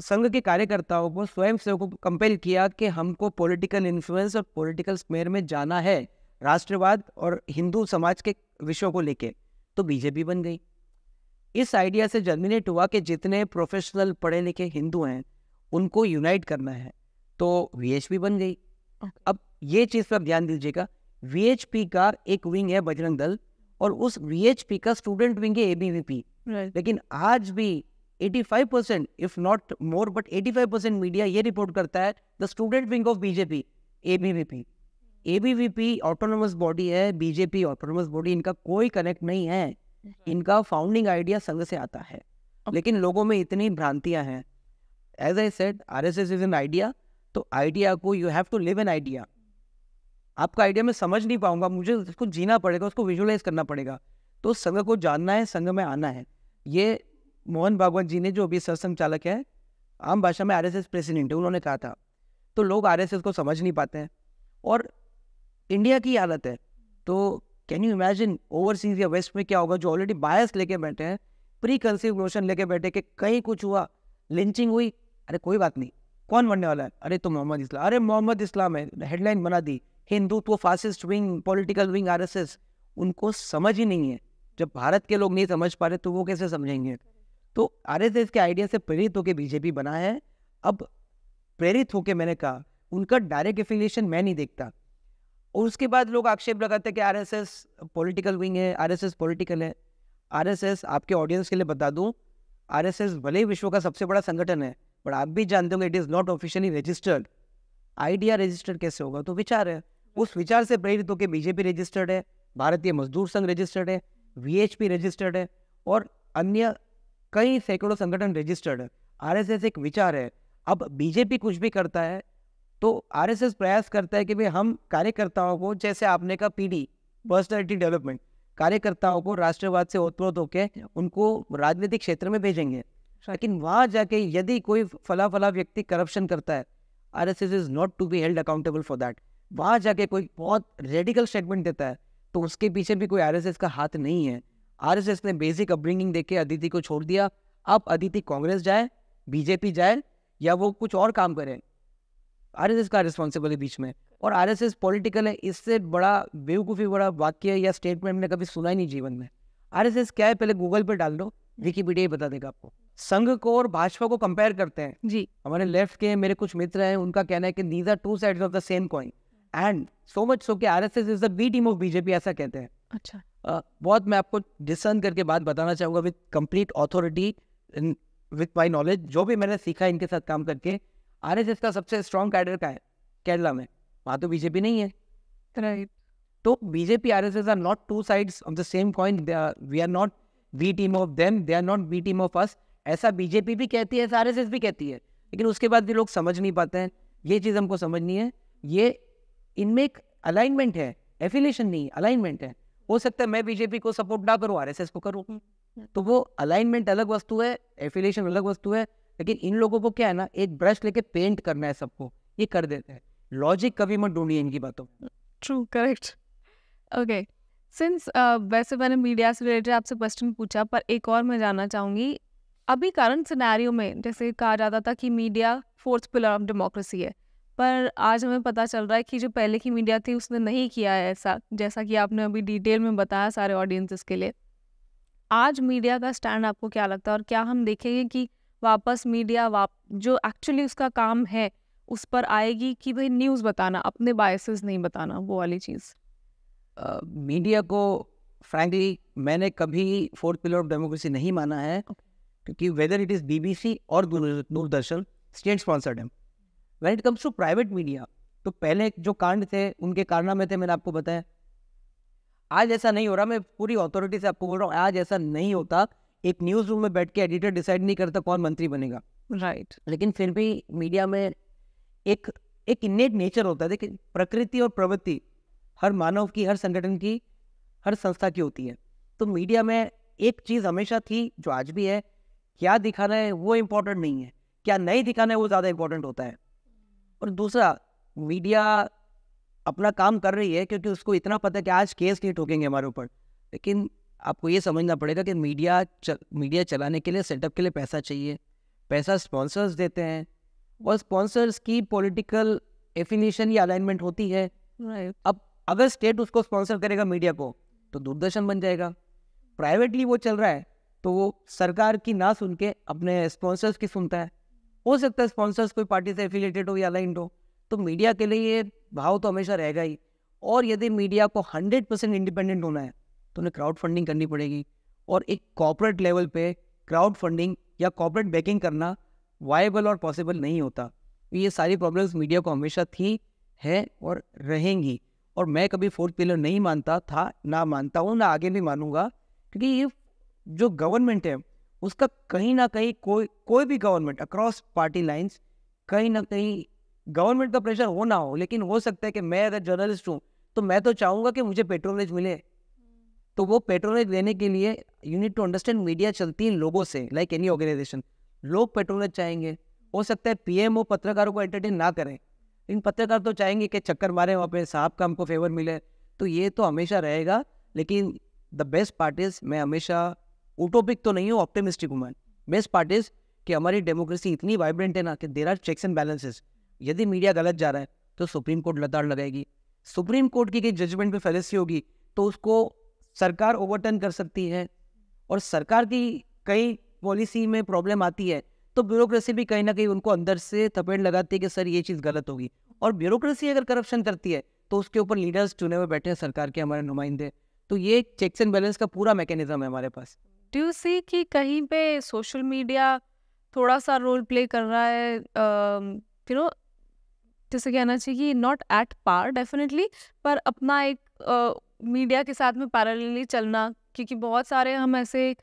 संघ के कार्यकर्ताओं को स्वयं सेवकों को कंपेल किया कि हमको पॉलिटिकल इन्फ्लुएंस और पॉलिटिकल स्मेयर में जाना है राष्ट्रवाद और हिंदू समाज के विषयों को लेके तो बीजेपी बन गई इस आइडिया से जर्मिनेट हुआ कि जितने प्रोफेशनल पढ़े लिखे हिंदू हैं उनको यूनाइट करना है तो वी बन गई अब ये चीज़ पर ध्यान दीजिएगा वीएचपी का एक विंग है बजरंग दल और उस वीएचपी का स्टूडेंट विंग है एबीवीपी लेकिन आज भी 85 percent if not more but 85 percent media ये रिपोर्ट करता है the student wing of BJP ABVP ABVP autonomous body है बीजेपी ऑटोनोमस बॉडी इनका कोई कनेक्ट नहीं है इनका फाउंडिंग आइडिया संघ से आता है लेकिन लोगों में इतनी भ्रांतियां हैं as I said R S S is an idea तो आइडिया को you have to live an idea आपका आइडिया मैं समझ नहीं पाऊंगा मुझे उसको जीना पड़ेगा उसको विजुअलाइज करना पड़ेगा तो संघ को जानना है संघ में आना है ये मोहन भागवत जी ने जो अभी सरसंघ चालक है आम भाषा में आरएसएस प्रेसिडेंट है उन्होंने कहा था तो लोग आरएसएस को समझ नहीं पाते हैं और इंडिया की हालत है तो कैन यू इमेजिन ओवरसीज या वेस्ट में क्या होगा जो ऑलरेडी बायस लेके बैठे हैं प्री कंसिव नोशन लेके बैठे कि कहीं कुछ हुआ लिंचिंग हुई अरे कोई बात नहीं कौन बनने वाला है अरे तो मोहम्मद इस्लाम अरे मोहम्मद इस्लाम है हेडलाइन बना दी Hindutva fascist wing political wing are उनको समझ ही नहीं है जब भारत के लोग नहीं समझ पा रहे तो वो कैसे समझेंगे तो एस के आइडिया से प्रेरित होकर बीजेपी बना है अब प्रेरित होकर मैंने कहा उनका डायरेक्ट एफिलिएशन मैं नहीं देखता और उसके बाद लोग आक्षेप लगाते R S S political wing है एस पॉलिटिकल है एस आपके ऑडियंस के लिए बता एस एस भले ही विश्व का सबसे बड़ा संगठन है बट आप भी जानते होंगे it is not officially registered idea registered कैसे होगा तो विचार है उस विचार से प्रेरित होकर बीजेपी रजिस्टर्ड है भारतीय मजदूर संघ रजिस्टर्ड है वीएचपी रजिस्टर्ड है और अन्य कई सैकड़ों संगठन रजिस्टर्ड है आर एक विचार है अब बीजेपी कुछ भी करता है तो आर प्रयास करता है कि भाई हम कार्यकर्ताओं को जैसे आपने कहा पी डी पर्सनैलिटी डेवलपमेंट कार्यकर्ताओं को राष्ट्रवाद से ओतप्रोत होकर उनको राजनीतिक क्षेत्र में भेजेंगे लेकिन वहाँ जाके यदि कोई फला फला व्यक्ति करप्शन करता है R S S is not to be held accountable for that वहाँ जाके कोई बहुत रेडिकल स्टेटमेंट देता है तो उसके पीछे भी कोई आर एस एस का हाथ नहीं है आर एस एस ने बेसिक अपब्रिंगिंग देके अदिति को छोड़ दिया अब अदिति कांग्रेस जाए बीजेपी जाए या वो कुछ और काम करे आर एस एस का रिस्पॉन्सिबल है बीच में और आर एस एस पॉलिटिकल है इससे बड़ा बेवकूफ़ी बड़ा वाक्य या स्टेटमेंट मैंने कभी सुना ही नहीं जीवन में आर एस एस क्या है पहले गूगल पर डाल दो विकीपीडिया ही बता देगा आपको संघ को और भाजपा को कंपेयर करते हैं जी हमारे लेफ्ट के मेरे कुछ मित्र हैं उनका कहना है कि these are two sides of the same coin and so much so के RSS is the B team of BJP ऐसा कहते हैं अच्छा uh, बहुत मैं आपको डिसन करके बात बताना चाहूंगा with complete authority with my knowledge जो भी मैंने सीखा इनके साथ काम करके आर का सबसे स्ट्रॉन्ग कैडर का है केरला में वहाँ तो बीजेपी नहीं है right. तो BJP R S S are not two side of the same coin we are not B team of them they are not B team of us ऐसा बीजेपी भी कहती है एस आर एस एस भी कहती है लेकिन उसके बाद भी लोग समझ नहीं पाते हैं ये चीज़ हमको समझनी है ये इनमें एक अलाइनमेंट है एफिलेशन नहीं अलाइनमेंट है हो सकता है मैं बीजेपी को सपोर्ट ना करूँ आरएसएस को करूँ तो वो अलाइनमेंट अलग वस्तु है एफिलेशन अलग वस्तु है लेकिन इन लोगों को क्या है ना एक ब्रश लेके पेंट करना है सबको ये कर देते हैं लॉजिक कभी मत ढूंढिए इनकी बातों ट्रू करेक्ट ओके सिंस वैसे मैंने मीडिया से रिलेटेड आपसे क्वेश्चन पूछा पर एक और मैं जानना चाहूंगी अभी करंट सिनेरियो में जैसे कहा जाता था कि media fourth pillar of democracy है पर आज हमें पता चल रहा है कि जो पहले की मीडिया थी उसने नहीं किया है ऐसा जैसा कि आपने अभी डिटेल में बताया सारे ऑडियंसेस के लिए आज मीडिया का स्टैंड आपको क्या लगता है और क्या हम देखेंगे कि वापस मीडिया वाप जो एक्चुअली उसका काम है उस पर आएगी कि भाई न्यूज़ बताना अपने बायसेस नहीं बताना वो वाली चीज़ मीडिया uh, को फ्रैंकली मैंने कभी फोर्थ पिलर ऑफ डेमोक्रेसी नहीं माना है okay. क्योंकि वेदर इट इज़ बीबीसी और दूरदर्शन स्टेट स्पॉन्सर्ड है when it comes to private media तो पहले जो कांड थे उनके कारनामे थे मैंने आपको बताया आज ऐसा नहीं हो रहा मैं पूरी अथॉरिटी से आपको बोल रहा हूँ आज ऐसा नहीं होता एक न्यूज़ रूम में बैठ के एडिटर डिसाइड नहीं करता कौन मंत्री बनेगा राइट right. लेकिन फिर भी मीडिया में एक एक इनेट नेचर होता है देखिए प्रकृति और प्रवृत्ति हर मानव की हर संगठन की हर संस्था की होती है तो मीडिया में एक चीज़ हमेशा थी जो आज भी है क्या दिखाना है वो इम्पोर्टेंट नहीं है क्या नहीं दिखाना है वो ज़्यादा इम्पोर्टेंट होता है और दूसरा मीडिया अपना काम कर रही है क्योंकि उसको इतना पता है कि आज केस नहीं ठोकेंगे हमारे ऊपर लेकिन आपको ये समझना पड़ेगा कि मीडिया चल, मीडिया चलाने के लिए सेटअप के लिए पैसा चाहिए पैसा स्पॉन्सर्स देते हैं और स्पॉन्सर्स की पॉलिटिकल एफिनेशन या अलाइनमेंट होती है right. अब अगर स्टेट उसको स्पॉन्सर करेगा मीडिया को तो दूरदर्शन बन जाएगा प्राइवेटली वो चल रहा है तो वो सरकार की ना सुन के अपने स्पॉन्सर्स की सुनता है हो सकता है स्पॉन्सर्स कोई पार्टी से एफिलेटेड हो या अलाइंड हो तो मीडिया के लिए ये भाव तो हमेशा रहेगा ही और यदि मीडिया को हंड्रेड परसेंट इंडिपेंडेंट होना है तो उन्हें क्राउड फंडिंग करनी पड़ेगी और एक कॉपरेट लेवल पे क्राउड फंडिंग या कॉपरेट बैकिंग करना वायबल और पॉसिबल नहीं होता तो ये सारी प्रॉब्लम्स मीडिया को हमेशा थी है और रहेंगी और मैं कभी फोर्थ पिलर नहीं मानता था ना मानता हूँ ना आगे भी मानूंगा क्योंकि ये जो गवर्नमेंट है उसका कहीं ना कहीं कोई कोई भी गवर्नमेंट अक्रॉस पार्टी लाइंस कहीं ना कहीं गवर्नमेंट का प्रेशर हो ना हो लेकिन हो सकता है कि मैं अगर जर्नलिस्ट हूँ तो मैं तो चाहूँगा कि मुझे पेट्रोलेज मिले तो वो पेट्रोलेज लेने के लिए you need to understand media चलती है लोगों से लाइक एनी ऑर्गेनाइजेशन लोग पेट्रोलेज चाहेंगे हो सकता है पीएमओ पत्रकारों को एंटरटेन ना करें लेकिन पत्रकार तो चाहेंगे कि चक्कर मारे वहाँ पे साहब का हमको फेवर मिले तो ये तो हमेशा रहेगा लेकिन द बेस्ट पार्टीज मैं हमेशा ओटोपिक तो नहीं हो ऑप्टिमिस्टिक हूँ मैं बेस्ट पार्ट इज कि हमारी डेमोक्रेसी इतनी वाइब्रेंट है ना कि there are checks and balances यदि मीडिया गलत जा रहा है तो सुप्रीम कोर्ट लताड़ लगाएगी सुप्रीम कोर्ट की जजमेंट में फैलसी होगी तो उसको सरकार ओवरटर्न कर सकती है और सरकार की कई पॉलिसी में प्रॉब्लम आती है तो ब्यूरोक्रेसी भी कहीं ना कहीं उनको अंदर से थपेड़ लगाती है कि सर ये चीज़ गलत होगी और ब्यूरोक्रेसी अगर करप्शन करती है तो उसके ऊपर लीडर्स चुने हुए बैठे हैं सरकार के हमारे नुमाइंदे तो ये चेक्स एंड बैलेंस का पूरा मैकेनिज्म है हमारे पास डू यू सी कि कहीं पे सोशल मीडिया थोड़ा सा रोल प्ले कर रहा है यू नो जैसे कहना चाहिए कि नॉट एट पार डेफिनेटली पर अपना एक मीडिया uh, के साथ में पैरेलली चलना क्योंकि बहुत सारे हम ऐसे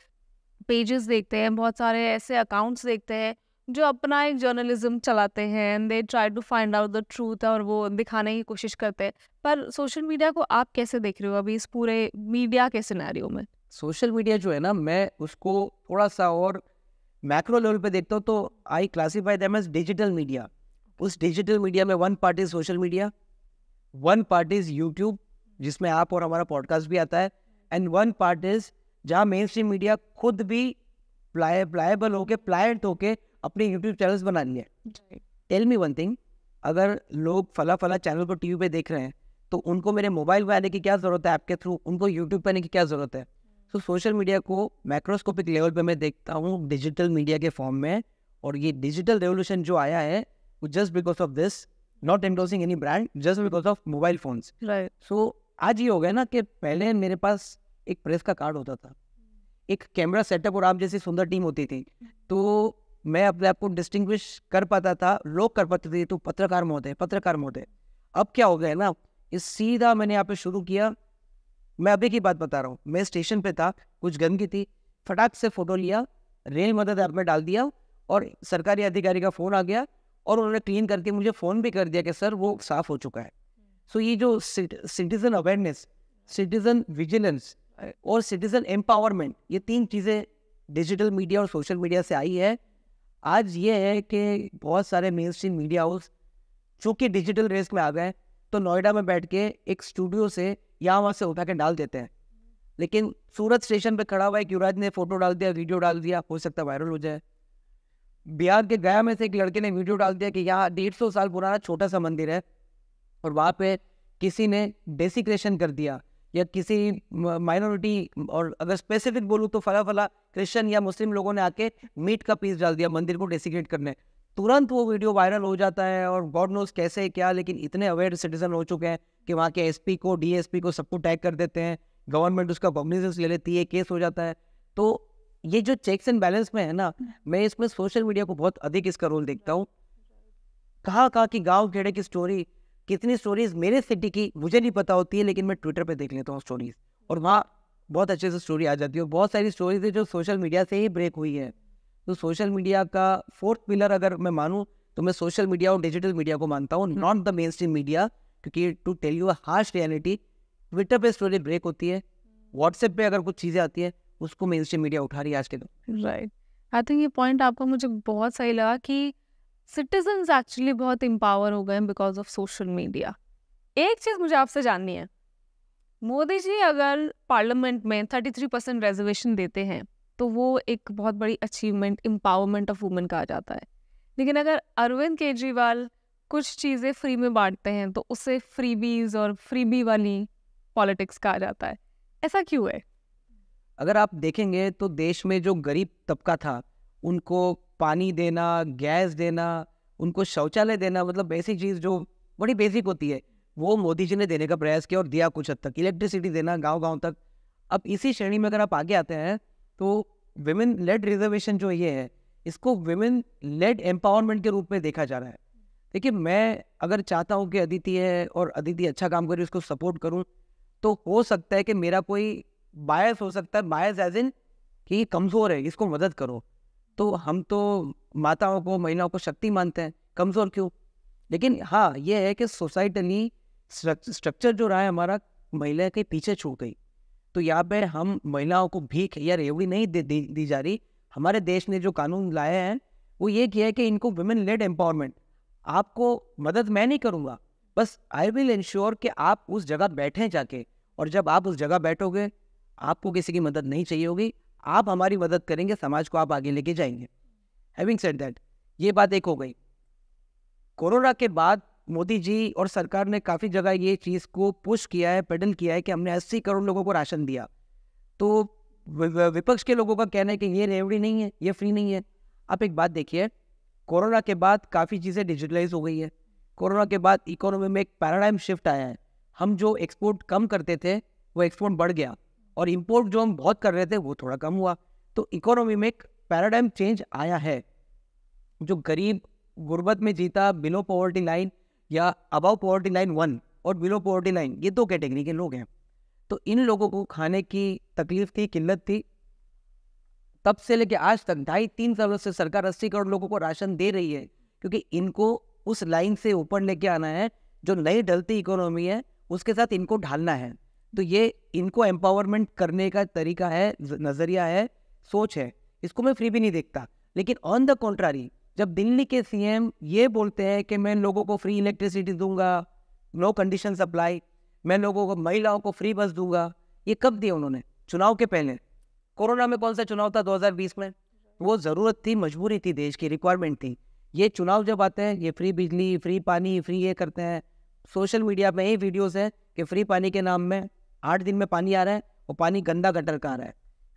पेजेस देखते हैं बहुत सारे ऐसे अकाउंट्स देखते हैं जो अपना एक जर्नलिज्म चलाते हैं and they try to find out the truth और वो दिखाने की कोशिश करते हैं पर सोशल मीडिया को आप कैसे देख रहे हो अभी इस पूरे मीडिया के सिनेरियो में सोशल मीडिया जो है ना मैं उसको थोड़ा सा और मैक्रो लेवल पे देखता हूँ तो I classify them as digital media उस डिजिटल मीडिया में one part is social media one part is YouTube जिसमें आप और हमारा पॉडकास्ट भी आता है एंड वन पार्ट इज जहाँ मेन स्ट्रीम मीडिया खुद भी प्लाय प्लायबल होके प्लायट होके अपने यूट्यूब चैनल्स बना लिए टेल मी वन थिंग अगर लोग फला फला चैनल को टीवी पे देख रहे हैं तो उनको मेरे मोबाइल पर आने की क्या ज़रूरत है ऐप के थ्रू उनको यूट्यूब पे आने की क्या ज़रूरत है सो सोशल मीडिया को मैक्रोस्कोपिक लेवल पे मैं देखता हूँ डिजिटल मीडिया के फॉर्म में और ये डिजिटल रेवोल्यूशन जो आया है वो just because of this not endorsing any brand just because of mobile phones so आज ये हो गया ना कि पहले मेरे पास एक प्रेस का कार्ड होता था एक कैमरा सेटअप और आप जैसी सुंदर टीम होती थी तो मैं अपने आप को डिस्टिंग्विश कर पाता था लोग कर पाते थे तो पत्रकार महोदय पत्रकार महोदय अब क्या हो गया ना इस सीधा मैंने यहाँ पे शुरू किया मैं अभी की बात बता रहा हूँ मैं स्टेशन पे था कुछ गंदगी थी फटाक से फोटो लिया रेल मदद ऐप में डाल दिया और सरकारी अधिकारी का फ़ोन आ गया और उन्होंने क्लीन करके मुझे फ़ोन भी कर दिया कि सर वो साफ़ हो चुका है सो so, ये जो सिटीज़न अवेयरनेस सिटीज़न विजिलेंस और सिटीज़न एम्पावरमेंट ये तीन चीज़ें डिजिटल मीडिया और सोशल मीडिया से आई है आज ये है कि बहुत सारे मेन स्ट्रीम मीडिया हाउस चूँकि डिजिटल रेस में आ गए तो नोएडा में बैठ के एक स्टूडियो से यहाँ वहाँ से उठा के डाल देते हैं लेकिन सूरत स्टेशन पे खड़ा हुआ एक युवराज ने फोटो डाल दिया वीडियो डाल दिया हो सकता है वायरल हो जाए बिहार के गया में से एक लड़के ने वीडियो डाल दिया कि यहाँ डेढ़ सौ साल पुराना छोटा सा मंदिर है और वहाँ पे किसी ने डेसिक्रेशन कर दिया या किसी माइनॉरिटी और अगर स्पेसिफिक बोलूँ तो फला फला क्रिश्चन या मुस्लिम लोगों ने आके मीट का पीस डाल दिया मंदिर को डेसिक्रेट करने तुरंत वो वीडियो वायरल हो जाता है और गॉड नोज कैसे क्या लेकिन इतने अवेयर सिटीजन हो चुके हैं कि वहाँ के एस को डी को सबको टैग कर देते हैं गवर्नमेंट उसका कॉग्निजेंस ले लेती है केस हो जाता है तो ये जो चेक्स एंड बैलेंस में है ना मैं इसमें सोशल मीडिया को बहुत अधिक इसका रोल देखता हूँ कहाँ कहाँ की गाँव खेड़े की स्टोरी कितनी स्टोरीज मेरे सिटी की मुझे नहीं पता होती है लेकिन मैं ट्विटर पे देख लेता हूँ स्टोरीज और वहाँ बहुत अच्छे से स्टोरी आ जाती है और बहुत सारी स्टोरीज है जो सोशल मीडिया से ही ब्रेक हुई है तो सोशल मीडिया का फोर्थ पिलर अगर मैं मानूँ तो मैं सोशल मीडिया और डिजिटल मीडिया को मानता हूँ not the mainstream media क्योंकि to tell you harsh reality Twitter पे स्टोरी ब्रेक होती है व्हाट्सएप पे अगर कुछ चीज़ें आती है उसको मेन स्ट्रीम मीडिया उठा रही है आज के दिन राइट आई थिंक ये पॉइंट आपका मुझे बहुत सही लगा कि सिटीजन एक्चुअली बहुत एम्पावर हो गए बिकॉज ऑफ सोशल मीडिया एक चीज़ मुझे आपसे जाननी है मोदी जी अगर पार्लियामेंट में थर्टी थ्री परसेंट रेजर्वेशन देते हैं तो वो एक बहुत बड़ी अचीवमेंट एम्पावरमेंट ऑफ वुमेन कहा जाता है लेकिन अगर अरविंद केजरीवाल कुछ चीज़ें फ्री में बांटते हैं तो उसे फ्रीबीज और फ्रीबी वाली पॉलिटिक्स कहा जाता है ऐसा क्यों है अगर आप देखेंगे तो देश में जो गरीब तबका था उनको पानी देना गैस देना उनको शौचालय देना मतलब बेसिक चीज़ जो बड़ी बेसिक होती है वो मोदी जी ने देने का प्रयास किया और दिया कुछ हद तक इलेक्ट्रिसिटी देना गांव गांव तक अब इसी श्रेणी में अगर आप आगे आते हैं तो वेमेन लेड रिजर्वेशन जो ये है इसको वेमेन लेड एम्पावरमेंट के रूप में देखा जा रहा है देखिए मैं अगर चाहता हूँ कि अदिति है और अदिति अच्छा काम करे उसको सपोर्ट करूँ तो हो सकता है कि मेरा कोई बायस हो सकता है बायस एज इन कि कमज़ोर है इसको मदद करो तो हम तो माताओं को महिलाओं को शक्ति मानते हैं कमज़ोर क्यों लेकिन हाँ ये है कि सोसाइटली स्ट्रक्चर जो रहा है हमारा महिला के पीछे छूट गई तो यहाँ पे हम महिलाओं को भीख या रेवड़ी नहीं दे, दे, दी जा रही हमारे देश ने जो कानून लाया है वो ये किया है कि इनको वुमेन लेड एम्पावरमेंट आपको मदद मैं नहीं करूँगा बस आई विल इंश्योर कि आप उस जगह बैठें जाके और जब आप उस जगह बैठोगे आपको किसी की मदद नहीं चाहिए होगी आप हमारी मदद करेंगे समाज को आप आगे लेके जाएंगे हैविंग सेड दैट ये बात एक हो गई कोरोना के बाद मोदी जी और सरकार ने काफ़ी जगह ये चीज़ को पुश किया है पेडल किया है कि हमने अस्सी करोड़ लोगों को राशन दिया तो विपक्ष के लोगों का कहना है कि ये रेवड़ी नहीं है ये फ्री नहीं है आप एक बात देखिए कोरोना के बाद काफ़ी चीज़ें डिजिटलाइज हो गई है कोरोना के बाद इकोनॉमी में एक पैराडाइम शिफ्ट आया है हम जो एक्सपोर्ट कम करते थे वो एक्सपोर्ट बढ़ गया और इम्पोर्ट जो हम बहुत कर रहे थे वो थोड़ा कम हुआ तो इकोनॉमी में एक पैराडाइम चेंज आया है जो गरीब गुर्बत में जीता बिलो पॉवर्टी लाइन या अबाउ पॉवर्टी लाइन वन और बिलो पॉवर्टी लाइन ये दो कैटेगरी के लोग हैं तो इन लोगों को खाने की तकलीफ थी किल्लत थी तब से लेके आज तक ढाई तीन सालों से सरकार अस्सी करोड़ लोगों को राशन दे रही है क्योंकि इनको उस लाइन से ऊपर लेके आना है जो नई ढलती इकोनॉमी है उसके साथ इनको ढालना है तो ये इनको एम्पावरमेंट करने का तरीका है नज़रिया है सोच है इसको मैं फ्री भी नहीं देखता लेकिन ऑन द कॉन्ट्रारी जब दिल्ली के सीएम ये बोलते हैं कि मैं लोगों को फ्री इलेक्ट्रिसिटी दूंगा नो कंडीशन सप्लाई मैं लोगों को महिलाओं को फ्री बस दूंगा ये कब दिया उन्होंने चुनाव के पहले कोरोना में कौन सा चुनाव था 2020 में वो ज़रूरत थी मजबूरी थी देश की रिक्वायरमेंट थी ये चुनाव जब आते हैं ये फ्री बिजली फ्री पानी फ्री ये करते हैं सोशल मीडिया में यही वीडियोस हैं कि फ्री पानी के नाम में आठ दिन में पानी आ रहा है और पानी गंदा गटर का आ रहा है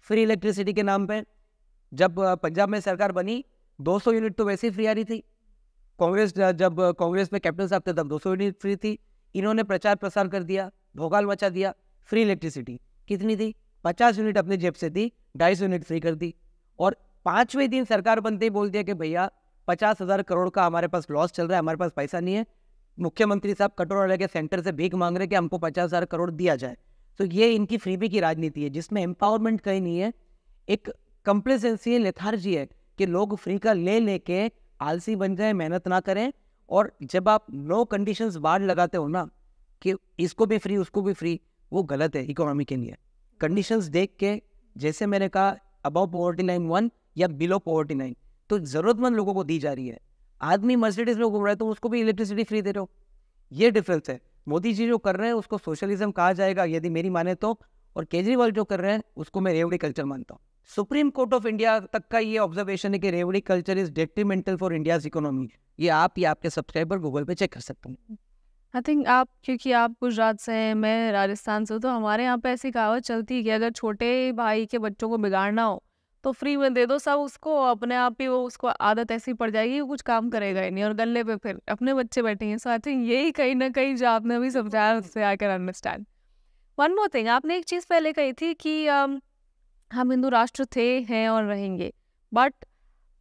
फ्री इलेक्ट्रिसिटी के नाम पर जब पंजाब में सरकार बनी 200 यूनिट तो वैसे ही फ्री आ रही थी कांग्रेस जब कांग्रेस में कैप्टन साहब थे तब 200 यूनिट फ्री थी इन्होंने प्रचार प्रसार कर दिया भोगाल मचा दिया फ्री इलेक्ट्रिसिटी कितनी थी 50 यूनिट अपने जेब से दी ढाई यूनिट फ्री कर दी और पाँचवें दिन सरकार बनते ही बोल दिया कि भैया पचास हज़ार करोड़ का हमारे पास लॉस चल रहा है हमारे पास पैसा नहीं है मुख्यमंत्री साहब कटोरा लेके सेंटर से भीख मांग रहे कि हमको पचास हज़ार करोड़ दिया जाए तो ये इनकी फ्रीबी की राजनीति है जिसमें एम्पावरमेंट कहीं नहीं है एक कंप्लेसेंसी है लेथार्जी है कि लोग फ्री का ले लेके आलसी बन जाए मेहनत ना करें और जब आप नो कंडीशंस बाढ़ लगाते हो ना कि इसको भी फ्री उसको भी फ्री वो गलत है इकोनॉमी के लिए कंडीशंस देख के जैसे मैंने कहा अबाउ पॉवर्टी लाइन वन या बिलो पॉवर्टी लाइन तो ज़रूरतमंद लोगों को दी जा रही है आदमी मर्सिडीज में घूम रहा है तो उसको भी इलेक्ट्रिसिटी फ्री दे रहे हो ये डिफरेंस है मोदी जी जो कर रहे हैं उसको सोशलिज्म कहा जाएगा यदि मेरी माने तो और केजरीवाल जो कर रहे हैं उसको मैं रेवड़ी कल्चर मानता हूँ सुप्रीम कोर्ट ऑफ इंडिया तक का ये ऑब्जर्वेशन है कि revdi culture is detrimental for India's economy ये आप या आपके सब्सक्राइबर गूगल पे चेक कर सकते हैं आई थिंक आप क्योंकि आप गुजरात से हैं मैं राजस्थान से हूँ तो हमारे यहाँ पे ऐसी कहावत चलती है कि अगर छोटे भाई के बच्चों को बिगाड़ना हो तो फ्री में दे दो सब उसको अपने आप ही वो उसको आदत ऐसी पड़ जाएगी कुछ काम करेगा ही नहीं और गले पे फिर अपने बच्चे बैठे हैं सो आई थिंक यही कहीं ना कहीं जो आपने अभी समझाया उससे I can understand one more thing आपने एक चीज़ पहले कही थी कि um, हम हिंदू राष्ट्र थे हैं और रहेंगे बट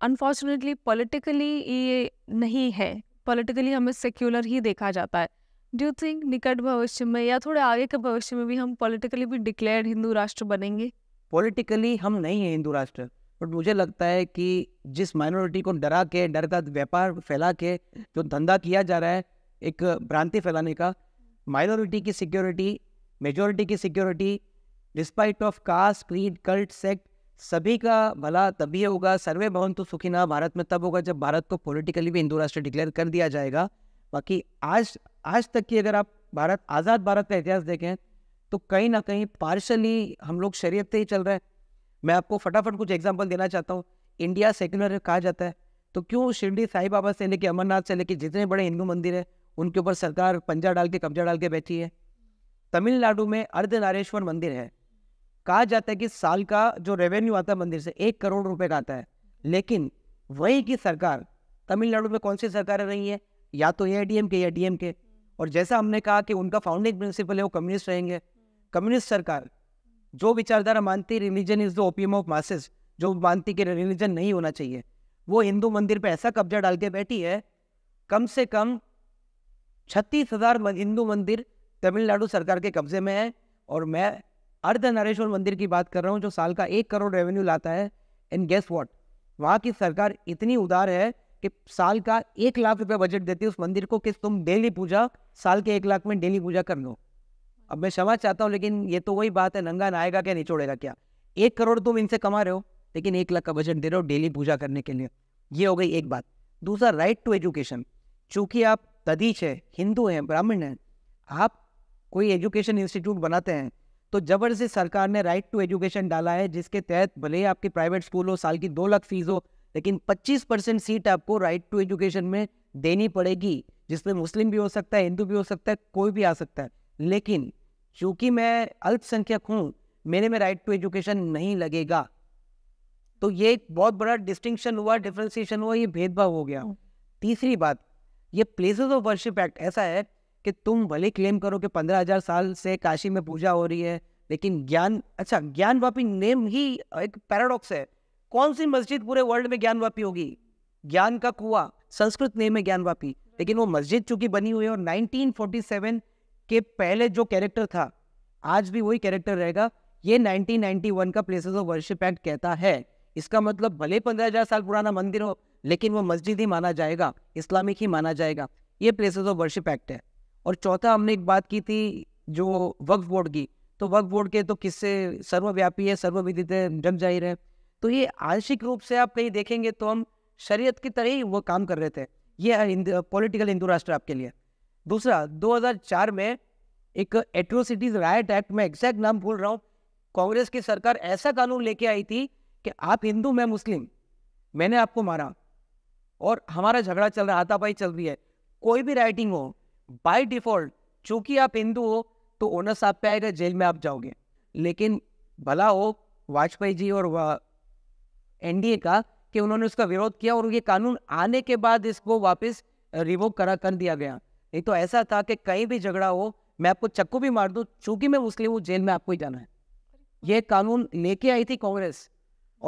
अनफॉर्चुनेटली पॉलिटिकली ये नहीं है पॉलिटिकली हमें सेक्युलर ही देखा जाता है डू थिंक निकट भविष्य में या थोड़े आगे के भविष्य में भी हम पॉलिटिकली भी डिक्लेयर हिंदू राष्ट्र बनेंगे पॉलिटिकली हम नहीं है हिंदू राष्ट्र बट मुझे लगता है कि जिस माइनॉरिटी को डरा के डर का व्यापार फैला के जो धंधा किया जा रहा है एक भ्रांति फैलाने का माइनॉरिटी की सिक्योरिटी मेजोरिटी की security despite of caste creed cult sect सभी का भला तभी होगा सर्वे भवन तो सुखी ना भारत में तब होगा जब भारत को पॉलिटिकली भी हिंदू राष्ट्र डिक्लेयर कर दिया जाएगा बाकी आज आज तक की अगर आप भारत आज़ाद भारत का इतिहास देखें तो कहीं ना कहीं पार्शली हम लोग शरीयत से ही चल रहे हैं मैं आपको फटाफट कुछ एग्जाम्पल देना चाहता हूँ इंडिया सेक्युलर कहा जाता है तो क्यों शिरडी साई बाबा से लेके अमरनाथ से लेके जितने बड़े हिंदू मंदिर हैं उनके ऊपर सरकार पंजा डाल के कब्जा डाल के बैठी है तमिलनाडु में अर्धनारेश्वर मंदिर है कहा जाता है कि साल का जो रेवेन्यू आता है मंदिर से एक करोड़ रुपए का आता है लेकिन वही की सरकार तमिलनाडु में कौन सी सरकारें रही है या तो ए डी के या डी के और जैसा हमने कहा कि उनका फाउंडिंग प्रिंसिपल है वो कम्युनिस्ट रहेंगे कम्युनिस्ट सरकार जो विचारधारा मानती religion is the opium of masses जो मानती कि रिलीजन नहीं होना चाहिए वो हिंदू मंदिर पे ऐसा कब्जा डाल के बैठी है कम से कम छत्तीस हजार हिंदू मंदिर तमिलनाडु सरकार के कब्जे में है और मैं अर्धनारेश्वर मंदिर की बात कर रहा हूँ जो साल का एक करोड़ रेवेन्यू लाता है एंड गेस वॉट वहाँ की सरकार इतनी उदार है कि साल का एक लाख रुपया बजट देती है उस मंदिर को कि तुम डेली पूजा साल के एक लाख में डेली पूजा कर लो अब मैं क्षमा चाहता हूँ लेकिन ये तो वही बात है नंगा आएगा क्या निचोड़ेगा क्या एक करोड़ तुम इनसे कमा रहे हो लेकिन एक लाख का बजट दे रहे हो डेली पूजा करने के लिए ये हो गई एक बात दूसरा राइट टू एजुकेशन चूंकि आप तदीच है हिंदू हैं ब्राह्मण हैं आप कोई एजुकेशन इंस्टीट्यूट बनाते हैं तो जबरदस्ती सरकार ने राइट टू एजुकेशन डाला है जिसके तहत भले ही आपकी प्राइवेट स्कूल हो साल की दो लाख फीस हो लेकिन 25 परसेंट सीट आपको राइट टू एजुकेशन में देनी पड़ेगी जिसमें मुस्लिम भी हो सकता है हिंदू भी हो सकता है कोई भी आ सकता है लेकिन चूंकि मैं अल्पसंख्यक हूँ मेरे में राइट टू एजुकेशन नहीं लगेगा तो ये एक बहुत बड़ा डिस्टिंक्शन हुआ डिफ्रेंसिएशन हुआ ये भेदभाव हो गया हम्म। तीसरी बात ये प्लेसेस ऑफ वर्शिप एक्ट ऐसा है कि तुम भले क्लेम करो कि पंद्रह हजार साल से काशी में पूजा हो रही है लेकिन ज्ञान अच्छा ज्ञान वापी नेम ही एक पैराडॉक्स है कौन सी मस्जिद पूरे वर्ल्ड में ज्ञान व्यापी होगी ज्ञान का कुआ संस्कृत नेम है ज्ञान वापी लेकिन वो मस्जिद चूंकि बनी हुई है और 1947 के पहले जो कैरेक्टर था आज भी वही कैरेक्टर रहेगा ये 1991 का प्लेसेस ऑफ वर्शिप एक्ट कहता है इसका मतलब भले पंद्रह हजार साल पुराना मंदिर हो लेकिन वो मस्जिद ही माना जाएगा इस्लामिक ही माना जाएगा ये प्लेसेस ऑफ वर्शिप एक्ट है और चौथा हमने एक बात की थी जो वक्फ बोर्ड की तो वक्फ बोर्ड के तो किससे सर्वव्यापी है सर्वविदित है जग जाहिर है तो ये आंशिक रूप से आप कहीं देखेंगे तो हम शरीयत की तरह ही वो काम कर रहे थे ये पॉलिटिकल हिंदू राष्ट्र आपके लिए दूसरा 2004 में एक एट्रोसिटीज राइट एक्ट में एग्जैक्ट नाम भूल रहा हूँ कांग्रेस की सरकार ऐसा कानून लेके आई थी कि आप हिंदू मैं मुस्लिम मैंने आपको मारा और हमारा झगड़ा चल रहा हाथापाई चल रही है कोई भी राइटिंग हो बाय डिफॉल्ट चूंकि आप हिंदू हो तो ओनर साहब पे आएगा जेल में आप जाओगे लेकिन भला हो वाजपेयी जी और एनडीए का कि उन्होंने उसका विरोध किया और ये कानून आने के बाद इसको वापस रिवोक करा कर दिया गया नहीं तो ऐसा था कि कहीं भी झगड़ा हो मैं आपको चक्कू भी मार दूं चूंकि मैं मुस्लिम हूँ जेल में आपको ही जाना है ये कानून लेके आई थी कांग्रेस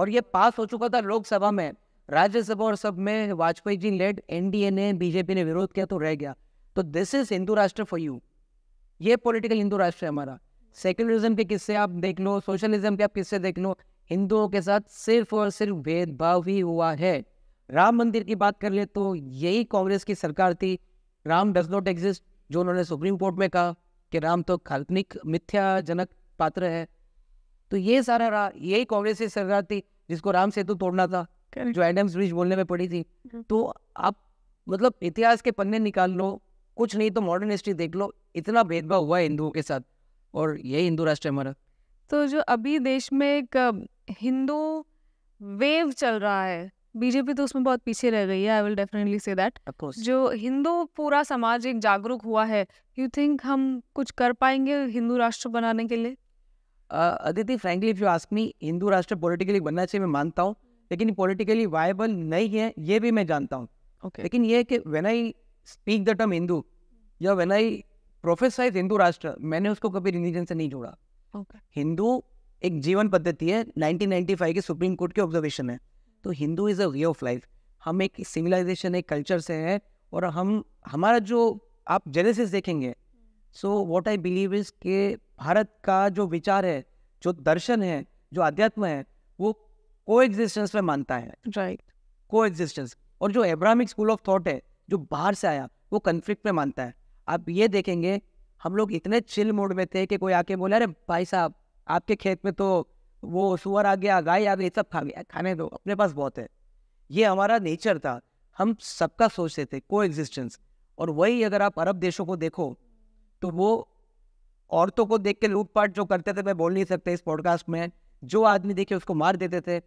और ये पास हो चुका था लोकसभा में राज्यसभा और सब में वाजपेयी जी लेड एनडीए ने बीजेपी ने विरोध किया तो रह गया तो this is Hindu Rashtra for you ये पॉलिटिकल हिंदू राष्ट्र है हमारा सेक्युलरिज्म के किस्से आप देख लो सोशलिज्म के आप किस्से देख लो हिंदुओं के साथ सिर्फ और सिर्फ भेदभाव ही हुआ है राम मंदिर की बात कर ले तो यही कांग्रेस की सरकार थी राम डज नॉट एग्जिस्ट जो उन्होंने सुप्रीम कोर्ट में कहा कि राम तो काल्पनिक मिथ्याजनक पात्र है तो ये सारा रहा यही कांग्रेस की सरकार थी जिसको राम सेतु तोड़ना था जो एडम्स ब्रिज बोलने में पड़ी थी हम्म। तो आप मतलब इतिहास के पन्ने निकाल लो कुछ नहीं तो मॉडर्न हिस्ट्री देख लो इतना भेदभाव हुआ है हिंदुओं के साथ और यही हिंदू राष्ट्र है हमारा तो जो अभी देश में एक हिंदू वेव चल रहा है बीजेपी तो उसमें बहुत पीछे रह गई है I will definitely say that जो हिंदू पूरा समाज एक जागरूक हुआ है यू थिंक हम कुछ कर पाएंगे हिंदू राष्ट्र बनाने के लिए Aditi frankly if you ask me Hindu Rashtra politically बनना चाहिए मैं मानता हूँ लेकिन पॉलिटिकली वायबल नहीं है ये भी मैं जानता हूँ okay. लेकिन ये कि when I speak the term Hindu या वेन आई प्रोफेसाइज हिंदू राष्ट्र मैंने उसको कभी रिलीजन से नहीं जोड़ा okay. हिंदू एक जीवन पद्धति है 1995 के सुप्रीम कोर्ट के ऑब्जर्वेशन है तो Hindu is a way of life हम एक सिविलाइजेशन एक कल्चर से हैं और हम हमारा जो आप जेनेसिस देखेंगे so what I believe is के भारत का जो विचार है जो दर्शन है जो अध्यात्म है वो को एग्जिस्टेंस में मानता है राइट को एग्जिस्टेंस और जो एब्राहमिक स्कूल ऑफ थॉट है जो बाहर से आया वो कन्फ्लिक्ट में मानता है आप ये देखेंगे हम लोग इतने चिल मोड में थे कि कोई आके बोले अरे भाई साहब आपके खेत में तो वो सुअर आ गया गाय आ गई सब खा गया खाने दो अपने पास बहुत है ये हमारा नेचर था हम सबका सोचते थे को एग्जिस्टेंस और वही अगर आप अरब देशों को देखो तो वो औरतों को देख के लूटपाट जो करते थे मैं बोल नहीं सकते इस पॉडकास्ट में जो आदमी देखे उसको मार देते थे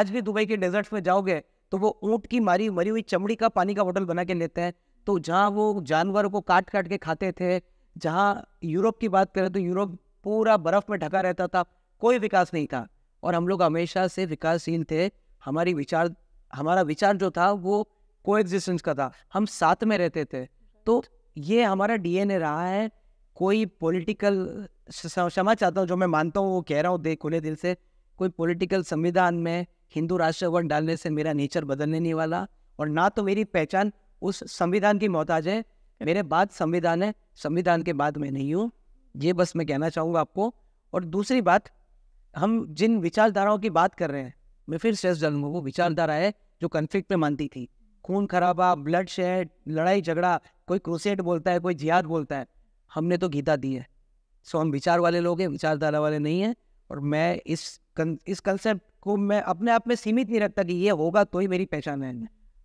आज भी दुबई के डेजर्ट्स में जाओगे तो वो ऊँट की मारी मरी हुई चमड़ी का पानी का बोतल बना के लेते हैं तो जहाँ वो जानवरों को काट काट के खाते थे जहाँ यूरोप की बात करें तो यूरोप पूरा बर्फ़ में ढका रहता था कोई विकास नहीं था और हम लोग हमेशा से विकासशील थे हमारी विचार हमारा विचार जो था वो को का था हम साथ में रहते थे तो ये हमारा डीएनए रहा है कोई पॉलिटिकल क्षमा चाहता हूँ जो मैं मानता हूँ वो कह रहा हूँ दे खुले दिल से कोई पॉलिटिकल संविधान में हिंदू राष्ट्र वर्ण डालने से मेरा नेचर बदलने नहीं वाला और ना तो मेरी पहचान उस संविधान की मोहताज है मेरे बाद संविधान है संविधान के बाद मैं नहीं हूँ ये बस मैं कहना चाहूँगा आपको और दूसरी बात हम जिन विचारधाराओं की बात कर रहे हैं मैं फिर श्रेष्ठ जन्म वो विचारधारा है जो कन्फ्लिक्ट में मानती थी खून खराबा ब्लड शेड लड़ाई झगड़ा कोई क्रोसेट बोलता है कोई जियाद बोलता है हमने तो गीता दी है सो हम विचार वाले लोग हैं विचारधारा वाले नहीं हैं और मैं इस इस कंसेप्ट को मैं अपने आप में सीमित नहीं रखता कि ये होगा तो ही मेरी पहचान है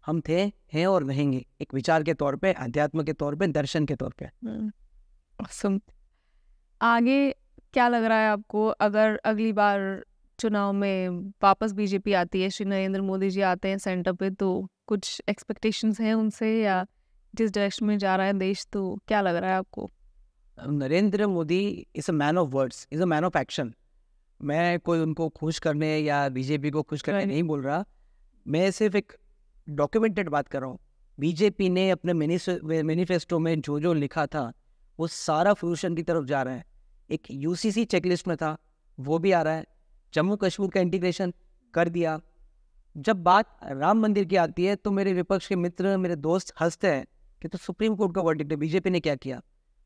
हम थे हैं और रहेंगे एक विचार के तौर पे अध्यात्म के तौर पे दर्शन के तौर पे हम्म, awesome. आगे क्या लग रहा है आपको अगर अगली बार चुनाव में वापस बीजेपी आती है श्री नरेंद्र मोदी जी आते हैं सेंटर पे तो कुछ एक्सपेक्टेशंस हैं उनसे या जिस डायरेक्शन में जा रहा है देश तो क्या लग रहा है आपको Narendra Modi is a man of words is a man of action मैं कोई उनको खुश करने या बीजेपी को खुश करने नहीं बोल रहा मैं सिर्फ एक डॉक्यूमेंटेड बात कर रहा हूँ बीजेपी ने अपने मैनिफेस्टो में जो जो लिखा था वो सारा फ्यूशन की तरफ जा रहा है एक यूसीसी चेकलिस्ट में था वो भी आ रहा है जम्मू कश्मीर का इंटीग्रेशन कर दिया जब बात राम मंदिर की आती है तो मेरे विपक्ष के मित्र मेरे दोस्त हंसते हैं कि तो सुप्रीम कोर्ट का वर्डिक्ट है बीजेपी ने क्या किया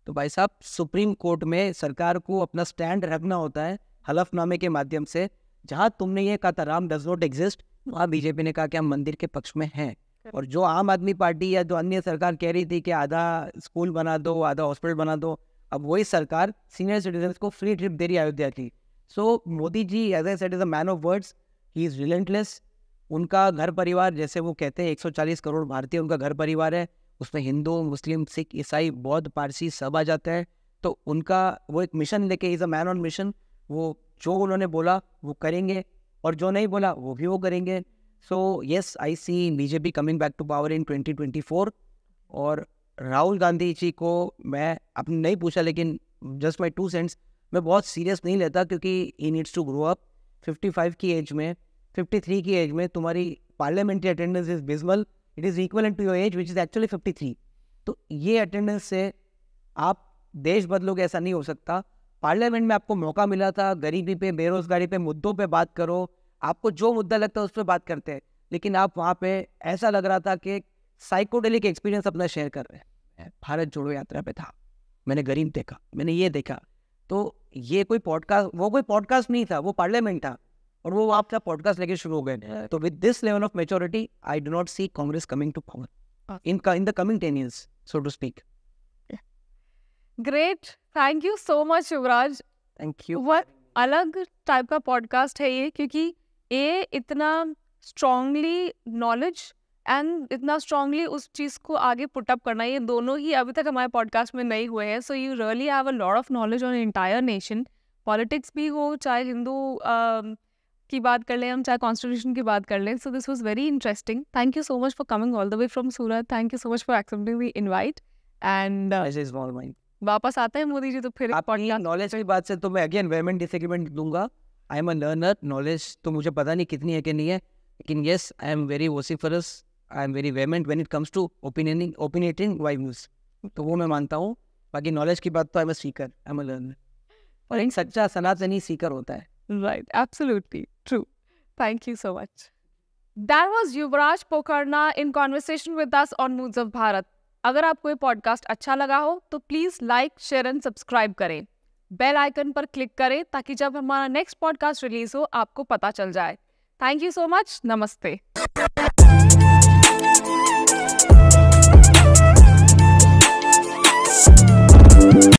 तो भाई साहब सुप्रीम कोर्ट में सरकार को अपना स्टैंड रखना होता है हलफनामे के माध्यम से जहाँ तुमने ये कहा था राम डज नॉट एग्जिस्ट वहाँ बीजेपी ने कहा कि हम मंदिर के पक्ष में हैं और जो आम आदमी पार्टी या जो अन्य सरकार कह रही थी कि आधा स्कूल बना दो आधा हॉस्पिटल बना दो अब वही सरकार सीनियर सिटीजन को फ्री ट्रिप दे रही अयोध्या की so Modi ji as I said is a man of words he is relentless उनका घर परिवार जैसे वो कहते हैं 140 करोड़ भारतीय उनका घर परिवार है उसमें हिंदू मुस्लिम सिख ईसाई बौद्ध पारसी सब आ जाते हैं तो उनका वो एक मिशन लेके is a man on mission वो जो उन्होंने बोला वो करेंगे और जो नहीं बोला वो भी वो करेंगे so yes I see BJP coming back to power in 2024 और राहुल गांधी जी को मैं अपने नहीं पूछा लेकिन जस्ट माई टू सेंट्स मैं बहुत सीरियस नहीं लेता क्योंकि he needs to grow up 55 की एज में 53 की एज में तुम्हारी parliamentary attendance is dismal it is equal to your age which is actually 53 तो ये अटेंडेंस से आप देश बदलोगे ऐसा नहीं हो सकता पार्लियामेंट में आपको मौका मिला था गरीबी पे बेरोजगारी पे मुद्दों पे बात करो आपको जो मुद्दा लगता है उस पर बात करते हैं लेकिन आप वहाँ पे ऐसा लग रहा था कि साइकोडेलिक एक्सपीरियंस अपना शेयर कर रहे हैं भारत जोड़ो यात्रा पे था मैंने गरीब देखा मैंने ये देखा तो ये कोई पॉडकास्ट वो कोई पॉडकास्ट नहीं था वो पार्लियामेंट था और वो आपका पॉडकास्ट लेके शुरू हो गए तो with this level of maturity I do not see Congress coming to power in in the coming ten years so to speak great thank you so much Yuvraj thank you वह अलग टाइप का पॉडकास्ट है ये क्योंकि ए इतना स्ट्रांगली नॉलेज एंड इतना स्ट्रांगली उस चीज़ को आगे पुटअप करना ये दोनों ही अभी तक हमारे पॉडकास्ट में नहीं हुए हैं so you really have a lot of knowledge on entire nation politics भी हो चाहे हिंदू um, की बात कर लें हम चाहे कॉन्स्टिट्यूशन की बात कर लें so this was very interesting thank you so much for coming all the way from Surat thank you so much for accepting the invite and वापस आते हैं मोदी जी तो फिर नॉलेज की बात से तो मैं अगेन वेमेंट डिसएग्रीमेंट दूंगा I am a learner knowledge तो मुझे पता नहीं कितनी है कि नहीं है लेकिन yes I am very vociferous I am very vehement when it comes to opinioning opinionating why news तो वो मैं मानता हूँ बाकी नॉलेज की बात तो I am seeker I am a learner और इन सच्चा सनातनी सीकर होता है right absolutely true thank you so much that was Yuvraj Pokharna in conversation with Das on moods of Bharat अगर आपको ये पॉडकास्ट अच्छा लगा हो तो please like share and subscribe करें बेल आइकन पर क्लिक करें ताकि जब हमारा नेक्स्ट पॉडकास्ट रिलीज हो आपको पता चल जाए थैंक यू सो मच नमस्ते